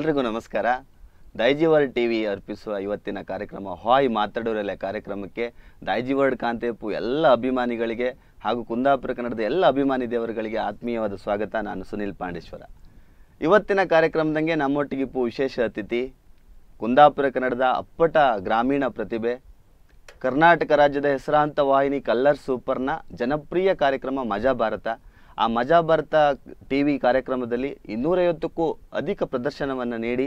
ಎಲ್ರಿಗೂ ನಮಸ್ಕಾರ ದೈಜಿವರ್ಡ್ T V ಅರ್ಪಿಸುವ ಇವತ್ತಿನ ಕಾರ್ಯಕ್ರಮ ಹಾಯ್ ಮಾತಾಡೋರೆಲ್ಲ ಕಾರ್ಯಕ್ರಮಕ್ಕೆ ದೈಜಿವರ್ಡ್ ಕಾಂತೇಪು ಎಲ್ಲ ಅಭಿಮಾನಿಗಳಿಗೆ ಹಾಗೂ ಕುಂದಾಪುರ ಕನ್ನಡದ ಎಲ್ಲ ಅಭಿಮಾನಿ ದೇವರುಗಳಿಗೆ ಆತ್ಮೀಯವಾದ ಸ್ವಾಗತ ನಾನು ಸುನಿಲ್ ಪಾಂಡೇಶ್ವರ ಇವತ್ತಿನ ಕಾರ್ಯಕ್ರಮದಂಗೆ ನಮ್ಮೊಟ್ಟಿಗಿಪ್ಪು ವಿಶೇಷ ಅತಿಥಿ ಕುಂದಾಪುರ ಕನ್ನಡದ ಅಪ್ಪಟ ಗ್ರಾಮೀಣ ಪ್ರತಿಭೆ ಕರ್ನಾಟಕ ರಾಜ್ಯದ ಹೆಸರಾಂತ ವಾಹಿನಿ ಕಲ್ಲರ್ ಸೂಪರ್ನ ಜನಪ್ರಿಯ ಕಾರ್ಯಕ್ರಮ ಮಜಾ ಭಾರತ ಆ ಮಜಾ ಭಾರತ ಟಿ ವಿ ಕಾರ್ಯಕ್ರಮದಲ್ಲಿ ಇನ್ನೂರೈವತ್ತಕ್ಕೂ ಅಧಿಕ ಪ್ರದರ್ಶನವನ್ನು ನೀಡಿ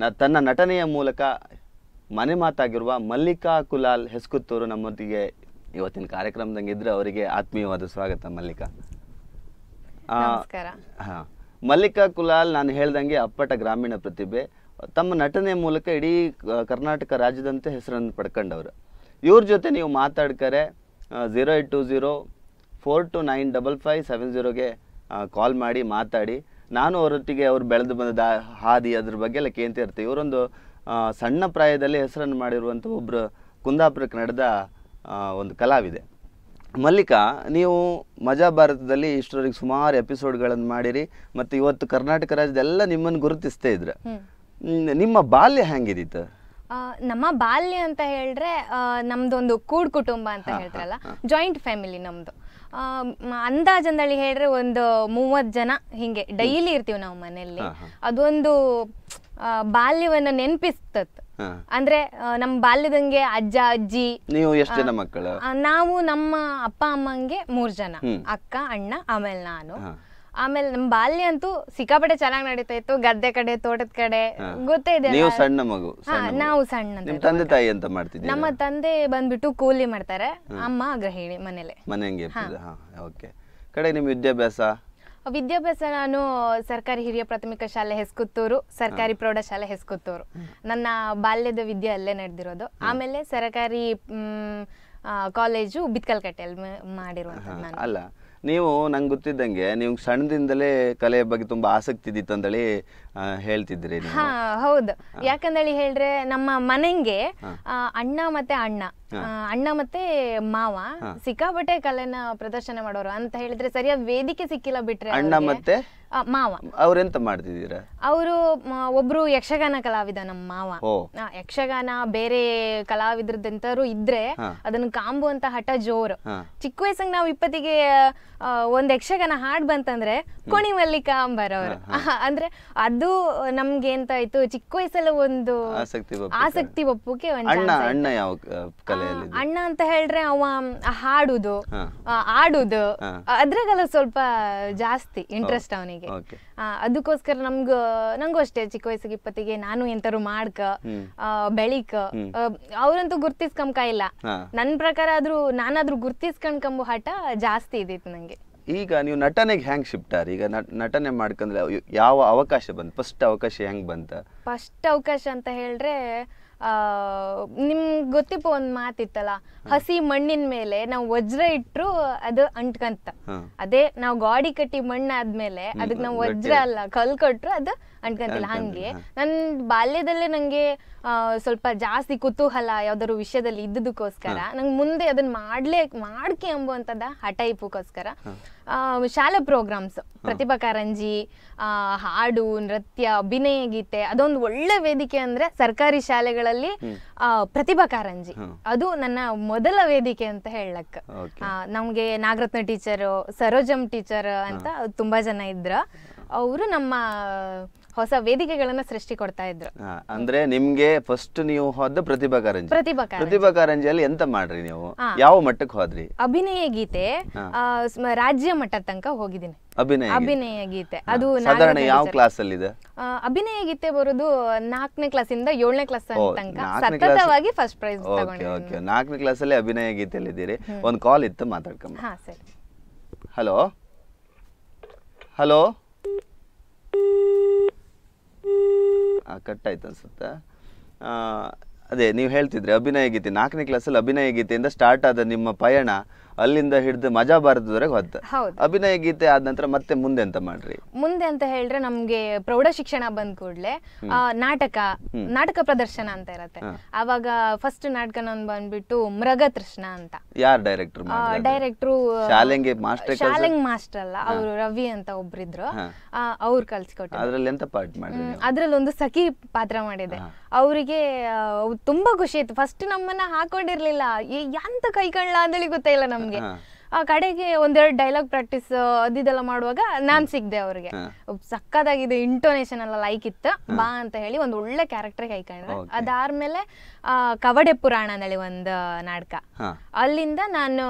ನ ತನ್ನ ನಟನೆಯ ಮೂಲಕ ಮನೆ ಮಾತಾಗಿರುವ ಮಲ್ಲಿಕಾ ಕುಲಾಲ್ ಹೆಸ್ಕುತ್ತೂರು ನಮ್ಮೊಂದಿಗೆ ಇವತ್ತಿನ ಕಾರ್ಯಕ್ರಮದಂಗೆ ಇದ್ದರೆ ಅವರಿಗೆ ಆತ್ಮೀಯವಾದ ಸ್ವಾಗತ ಮಲ್ಲಿಕಾ ಹಾಂ ಮಲ್ಲಿಕಾ ಕುಲಾಲ್ ನಾನು ಹೇಳ್ದಂಗೆ ಅಪ್ಪಟ ಗ್ರಾಮೀಣ ಪ್ರತಿಭೆ ತಮ್ಮ ನಟನೆ ಮೂಲಕ ಇಡೀ ಕರ್ನಾಟಕ ರಾಜ್ಯದಂತೆ ಹೆಸರನ್ನು ಪಡ್ಕೊಂಡವರು ಇವ್ರ ಜೊತೆ ನೀವು ಮಾತಾಡ್ಕರೆ zero eight two zero four two nine double five seven ಜೀರೋಗೆ ಕಾಲ್ ಮಾಡಿ ಮಾತಾಡಿ ನಾನು ಅವರೊಟ್ಟಿಗೆ ಅವ್ರು ಬೆಳೆದು ಬಂದ ಹಾದಿ ಅದ್ರ ಬಗ್ಗೆ ಎಲ್ಲ ಕೇಂತಿರ್ತೀವಿ ಇವರೊಂದು ಸಣ್ಣ ಪ್ರಾಯದಲ್ಲಿ ಹೆಸರನ್ನು ಮಾಡಿರುವಂಥ ಒಬ್ಬರು ಕುಂದಾಪುರಕ್ಕೆ ನಡೆದ ಒಂದು ಕಲಾವಿದೆ ಮಲ್ಲಿಕಾ ನೀವು ಮಜಾ ಭಾರತದಲ್ಲಿ ಇಷ್ಟರವರೆಗೆ ಸುಮಾರು ಎಪಿಸೋಡ್ಗಳನ್ನು ಮಾಡಿರಿ ಮತ್ತು ಇವತ್ತು ಕರ್ನಾಟಕ ರಾಜ್ಯದೆಲ್ಲ ನಿಮ್ಮನ್ನು ಗುರುತಿಸ್ತಾ ಇದ್ರೆ ನಿಮ್ಮ ಬಾಲ್ಯ ಹೆಂಗಿದಿತ್ತು ನಮ್ಮ ಬಾಲ್ಯ ಅಂತ ಹೇಳಿದ್ರೆ ನಮ್ದೊಂದು ಕೂಡ್ ಕುಟುಂಬ ಅಂತ ಹೇಳ್ತಾರಲ್ಲ ಜಾಯಿಂಟ್ ಫ್ಯಾಮಿಲಿ ನಮ್ದು ಅಂದಾಜಂದಳಿ ಹೇಳ್ರೆ ಒಂದು ಮೂವತ್ತು ಜನ ಹಿಂಗೆ ಡೈಲಿ ಇರ್ತೀವಿ ನಾವು ಮನೆಯಲ್ಲಿ ಅದೊಂದು ಬಾಲ್ಯವನ್ನ ನೆನಪಿಸ್ತದ ಅಂದ್ರೆ ನಮ್ಮ ಬಾಲ್ಯದಂಗೆ ಅಜ್ಜ ಅಜ್ಜಿ ನೀವು ಎಷ್ಟು ಜನ ಮಕ್ಕಳು ನಾವು ನಮ್ಮ ಅಪ್ಪ ಅಮ್ಮಂಗೆ ಮೂರ್ ಜನ ಅಕ್ಕ ಅಣ್ಣ ಆಮೇಲೆ ನಾನು ಆಮೇಲೆ ನಮ್ ಬಾಲ್ಯ ಅಂತೂ ಸಿಕ್ಕಾಪಟ್ಟೆ ಚೆನ್ನಾಗಿ ನಡೀತಾ ಇತ್ತು ಗದ್ದೆ ಕಡೆ ತೋಟದ ಕಡೆ ಗೊತ್ತೇ ನೀವು ಸಣ್ಣ ಮಗು ನಾವು ಸಣ್ಣ ತಂದೆ ತಾಯಿ ಅಂತ ಮಾಡ್ತಿದ್ದೀವಿ ನಮ್ಮ ತಂದೆ ಬಂದ್ಬಿಟ್ಟು ಕೂಲಿ ಮಾಡ್ತಾರೆ ಅಮ್ಮ ಗೃಹಿಣಿ ಮನೇಲೆ ಮನೆಗೆ ಓಕೆ ಕಡೆ ನಿಮ್ಮ ವಿದ್ಯಾಭ್ಯಾಸ ವಿದ್ಯಾಭ್ಯಾಸ ನಾನು ಸರ್ಕಾರಿ ಹಿರಿಯ ಪ್ರಾಥಮಿಕ ಶಾಲೆ ಹೆಸ್ಕುತ್ತೂರು ಸರ್ಕಾರಿ ಪ್ರೌಢಶಾಲೆ ಹೆಸ್ಕುತ್ತೂರು ನನ್ನ ಬಾಲ್ಯದ ವಿದ್ಯೆ ಅಲ್ಲೇ ನಡೆದಿರೋದು ಆಮೇಲೆ ಸರ್ಕಾರಿ ಕಾಲೇಜು ಬಿತ್ಕಲ್ಕಟ್ಟೆಯಲ್ಲಿ ಮಾಡಿರುವಂತ ಅಲ್ಲ ನೀವು ನಂಗೆ ಗೊತ್ತಿದ್ದಂಗೆ ನೀವು ಸಣ್ಣದಿಂದಲೇ ಕಲೆಯ ಬಗ್ಗೆ ತುಂಬ ಆಸಕ್ತಿ ಇದ್ದಿತ್ತು ಅಂತೇಳಿ ಹೇಳ್ತಿದ್ರಿ ಹೌದು ಯಾಕಂದೇಳಿ ಹೇಳ್ರೆ ನಮ್ಮ ಮನೆಗೆ ಅಣ್ಣ ಮತ್ತೆ ಅಣ್ಣ ಅಣ್ಣ ಮತ್ತೆ ಮಾವ ಸಿಕ್ಕಾಪಟ್ಟೆ ಕಲೆನ ಪ್ರದರ್ಶನ ಮಾಡೋರು ಅಂತ ಹೇಳಿದ್ರೆ ಸರಿಯಾದ ವೇದಿಕೆ ಸಿಕ್ಕಿಲ್ಲ ಬಿಟ್ರೆ ಅಣ್ಣ ಮತ್ತೆ ಮಾವ ಅವ್ರೆಂತ ಮಾಡ್ತಿದ್ದೀರ ಅವರು ಒಬ್ರು ಯಕ್ಷಗಾನ ಕಲಾವಿದ ನಮ್ಮ ಮಾವ ಯಕ್ಷಗಾನ ಬೇರೆ ಕಲಾವಿದ್ರದಂತರು ಇದ್ರೆ ಅದನ್ನ ಕಾಂಬು ಅಂತ ಹಠ ಜೋರು ಚಿಕ್ಕ ವಯಸ್ಸಂಗ್ ನಾವು ಇಪ್ಪತ್ತಿಗೆ ಒಂದ್ ಯಕ್ಷಗಾನ ಹಾಡ್ ಬಂತಂದ್ರೆ ಕೊಣಿ ಮಲ್ಲಿಕಾ ಅಂಬರ್ ಅಂದ್ರೆ ಅದು ಅದು ನಮ್ಗೆ ಎಂತ ಆಯ್ತು ಚಿಕ್ಕ ವಯಸ್ಸಲ್ಲ ಒಂದು ಆಸಕ್ತಿ ಒಪ್ಪಕ್ಕೆ ಅಣ್ಣ ಅಂತ ಹೇಳ್ರೆ ಅವ ಹಾಡುದು ಆಡುದು ಅದ್ರಾಗೆಲ್ಲ ಸ್ವಲ್ಪ ಜಾಸ್ತಿ ಇಂಟ್ರೆಸ್ಟ್ ಅವನಿಗೆ ಅದಕ್ಕೋಸ್ಕರ ನಮ್ಗ ನಂಗೂ ಅಷ್ಟೇ ಚಿಕ್ಕ ವಯಸ್ಸಿಗೆ ಇಪ್ಪತ್ತಿಗೆ ನಾನು ಎಂತಾರು ಮಾಡ್ಕ ಬೆಳಿಕ ಅವ್ರಂತೂ ಗುರ್ತಿಸ್ಕೊಂಬ ಇಲ್ಲ ನನ್ ಪ್ರಕಾರ ಆದ್ರೂ ನಾನಾದ್ರೂ ಗುರ್ತಿಸ್ಕೊಂಡ್ ಹಠ ಜಾಸ್ತಿ ಇದಿತ್ತು ನಂಗೆ ಈಗ ನೀವು ನಟನೆಗೆ ಹ್ಯಾಂಗ್ ಶಿಫ್ಟ್ ಆರಿ ಈಗ ನಟನೆ ಮಾಡ್ಕೊಂಡ್ರೆ ಯಾವ ಅವಕಾಶ ಬಂತ ಫಸ್ಟ್ ಅವಕಾಶ ಹೆಂಗ್ ಬಂತ ಫಸ್ಟ್ ಅವಕಾಶ ಅಂತ ಹೇಳಿದ್ರೆ ನಿಮ್ಗೆ ಗೊತ್ತಿಪ್ಪ ಒಂದು ಮಾತಿತ್ತಲ್ಲ ಹಸಿ ಮಣ್ಣಿನ ಮೇಲೆ ನಾವು ವಜ್ರ ಇಟ್ರು ಅದು ಅಂಟ್ಕಂತ ಅದೇ ನಾವು ಗಾಡಿ ಕಟ್ಟಿ ಮಣ್ಣಾದ್ಮೇಲೆ ಅದಕ್ಕೆ ನಾವು ವಜ್ರ ಅಲ್ಲ ಕಲ್ ಕೊಟ್ರು ಅದು ಅನ್ಕಂತಿಲ್ಲ ಹಂಗೆ ನನ್ ಬಾಲ್ಯದಲ್ಲೇ ನಂಗೆ ಸ್ವಲ್ಪ ಜಾಸ್ತಿ ಕುತೂಹಲ ಯಾವ್ದಾದ್ರು ವಿಷಯದಲ್ಲಿ ಇದ್ದದಕ್ಕೋಸ್ಕರ ನಂಗೆ ಮುಂದೆ ಅದನ್ನ ಮಾಡ್ಲೇ ಮಾಡ್ಕೆ ಎಂಬುವಂಥದ್ದ ಆ ಟೈಪ್ಗೋಸ್ಕರ ಶಾಲೆ ಪ್ರೋಗ್ರಾಮ್ಸ್ ಪ್ರತಿಭಾ ಕಾರಂಜಿ ಹಾಡು ನೃತ್ಯ ಅಭಿನಯ ಗೀತೆ ಅದೊಂದು ಒಳ್ಳೆ ವೇದಿಕೆ ಅಂದ್ರೆ ಸರ್ಕಾರಿ ಶಾಲೆಗಳಲ್ಲಿ ಪ್ರತಿಭಾ ಕಾರಂಜಿ ಅದು ನನ್ನ ಮೊದಲ ವೇದಿಕೆ ಅಂತ ಹೇಳಕ್ ನಮ್ಗೆ ನಾಗರತ್ನ ಟೀಚರ್ ಸರೋಜಮ್ ಟೀಚರ್ ಅಂತ ತುಂಬಾ ಜನ ಇದ್ರ ಅವರು ನಮ್ಮ ಹೊಸ ವೇದಿಕೆಗಳನ್ನ ಸೃಷ್ಟಿ ಕೊಡ್ತಾ ಇದ್ರು ಅಂದ್ರೆ ನಿಮ್ಗೆ ಫಸ್ಟ್ ನೀವು ಹೋದ ಪ್ರತಿಭಾ ಕಾರಂಜಿ ಪ್ರತಿಭಾ ಪ್ರತಿಭಾ ಕಾರಂಜಿಯಲ್ಲಿ ಎಂತ ಮಾಡ್ರಿ ನೀವು ಯಾವ ಮಟ್ಟಕ್ಕೆ ಹೋದ್ರಿ ಅಭಿನಯ ಗೀತೆ ರಾಜ್ಯ ಮಟ್ಟದ ತನಕ ಹೋಗಿದ್ದೀನಿ ಅಭಿನಯ ಅಭಿನಯ ಗೀತೆ ಅದು ಸಾಧಾರಣ ಯಾವ ಕ್ಲಾಸ್ ಅಲ್ಲಿ ಇದೆ ಅಭಿನಯ ಗೀತೆ ಬರೋದು ನಾಲ್ಕನೇ ಕ್ಲಾಸ್ ಇಂದ ಏಳನೇ ಕ್ಲಾಸ್ ತನಕ ಸತತವಾಗಿ ಫಸ್ಟ್ ಪ್ರೈಸ್ ತಗೊಂಡಿದ್ದೀನಿ ನಾಲ್ಕನೇ ಕ್ಲಾಸ್ ಅಲ್ಲಿ ಅಭಿನಯ ಗೀತೆಯಲ್ಲಿ ಇದ್ದೀರಿ ಒಂದು ಕಾಲ್ ಇತ್ತು ಮಾತಾಡ್ಕೊಂಡು ಹಾ ಸರಿ ಹಲೋ ಹಲೋ ಕಟ್ ಆಯ್ತು ಅನ್ಸುತ್ತೆ ಅದೇ ನೀವು ಹೇಳ್ತಿದ್ರಿ ಅಭಿನಯ ಗೀತೆ ನಾಲ್ಕನೇ ಕ್ಲಾಸಲ್ಲಿ ಅಭಿನಯ ಗೀತೆಯಿಂದ ಸ್ಟಾರ್ಟ್ ಆದ ನಿಮ್ಮ ಪಯಣ ಅಲ್ಲಿಂದ ಹಿಡಿದು ಮಜಾ ಭಾರತದವರೆಗೆ ಹೊತ್ತ ಅಭಿನಯ ಗೀತೆ ಆದ ನಂತರ ಮತ್ತೆ ಮುಂದೆ ಅಂತ ಮಾಡ್ರಿ ಮುಂದೆ ಅಂತ ಹೇಳಿದ್ರೆ ನಮ್ಗೆ ಪ್ರೌಢ ಶಿಕ್ಷಣ ಬಂದ ಕೂಡಲೇ ನಾಟಕ ನಾಟಕ ಪ್ರದರ್ಶನ ಅಂತ ಇರತ್ತೆ ಅವಾಗ ಫಸ್ಟ್ ನಾಟಕ ನಾನು ಬಂದ್ಬಿಟ್ಟು ಮೃಗತೃಷ್ಣ ಅಂತ ಯಾರು ಡೈರೆಕ್ಟರ್ ಡೈರೆಕ್ಟ್ರು ಶಾಲೆಂಗೆ ಮಾಸ್ಟರ್ ಶಾಲೆಂಗ್ ಮಾಸ್ಟರ್ ಅಲ್ಲ ಅವರು ರವಿ ಅಂತ ಒಬ್ರಿದ್ರು ಅವ್ರು ಕಲ್ಸ್ಕೊಟ್ಟು ಅದ್ರಲ್ಲಿ ಎಂತ ಪಾರ್ಟ್ ಮಾಡಿ ಅದ್ರಲ್ಲಿ ಒಂದು ಸಖಿ ಪಾತ್ರ ಮಾಡಿದೆ ಅವರಿಗೆ ತುಂಬಾ ಖುಷಿ ಆಯ್ತು ಫಸ್ಟ್ ನಮ್ಮನ್ನ ಹಾಕೊಂಡಿರ್ಲಿಲ್ಲ ಎಂತ ಕಳ್ಳ ಅಂತೇಳಿ ಗೊತ್ತಿಲ್ಲ ನಮ್ಗೆ ಆ ಕಡೆಗೆ ಒಂದೆರಡು ಡೈಲಾಗ್ ಪ್ರಾಕ್ಟೀಸ್ ಅದಿದೆಲ್ಲ ಮಾಡುವಾಗ ನಾನ್ ಸಿಗ್ದೆ ಅವ್ರಿಗೆ ಸಕ್ಕದಾಗಿದೆ ಇಂಟೋನೇಷನ್ ಎಲ್ಲ ಲೈಕ್ ಇತ್ತು ಬಾ ಅಂತ ಹೇಳಿ ಒಂದ್ ಒಳ್ಳೆ ಕ್ಯಾರೆಕ್ಟರ್ ಹೈಕೊಂಡ್ರೆ ಅದಾದ್ಮೇಲೆ ಕವಡೆ ಪುರಾಣ ಅಂತೇಳಿ ಒಂದು ನಾಟಕ ಅಲ್ಲಿಂದ ನಾನು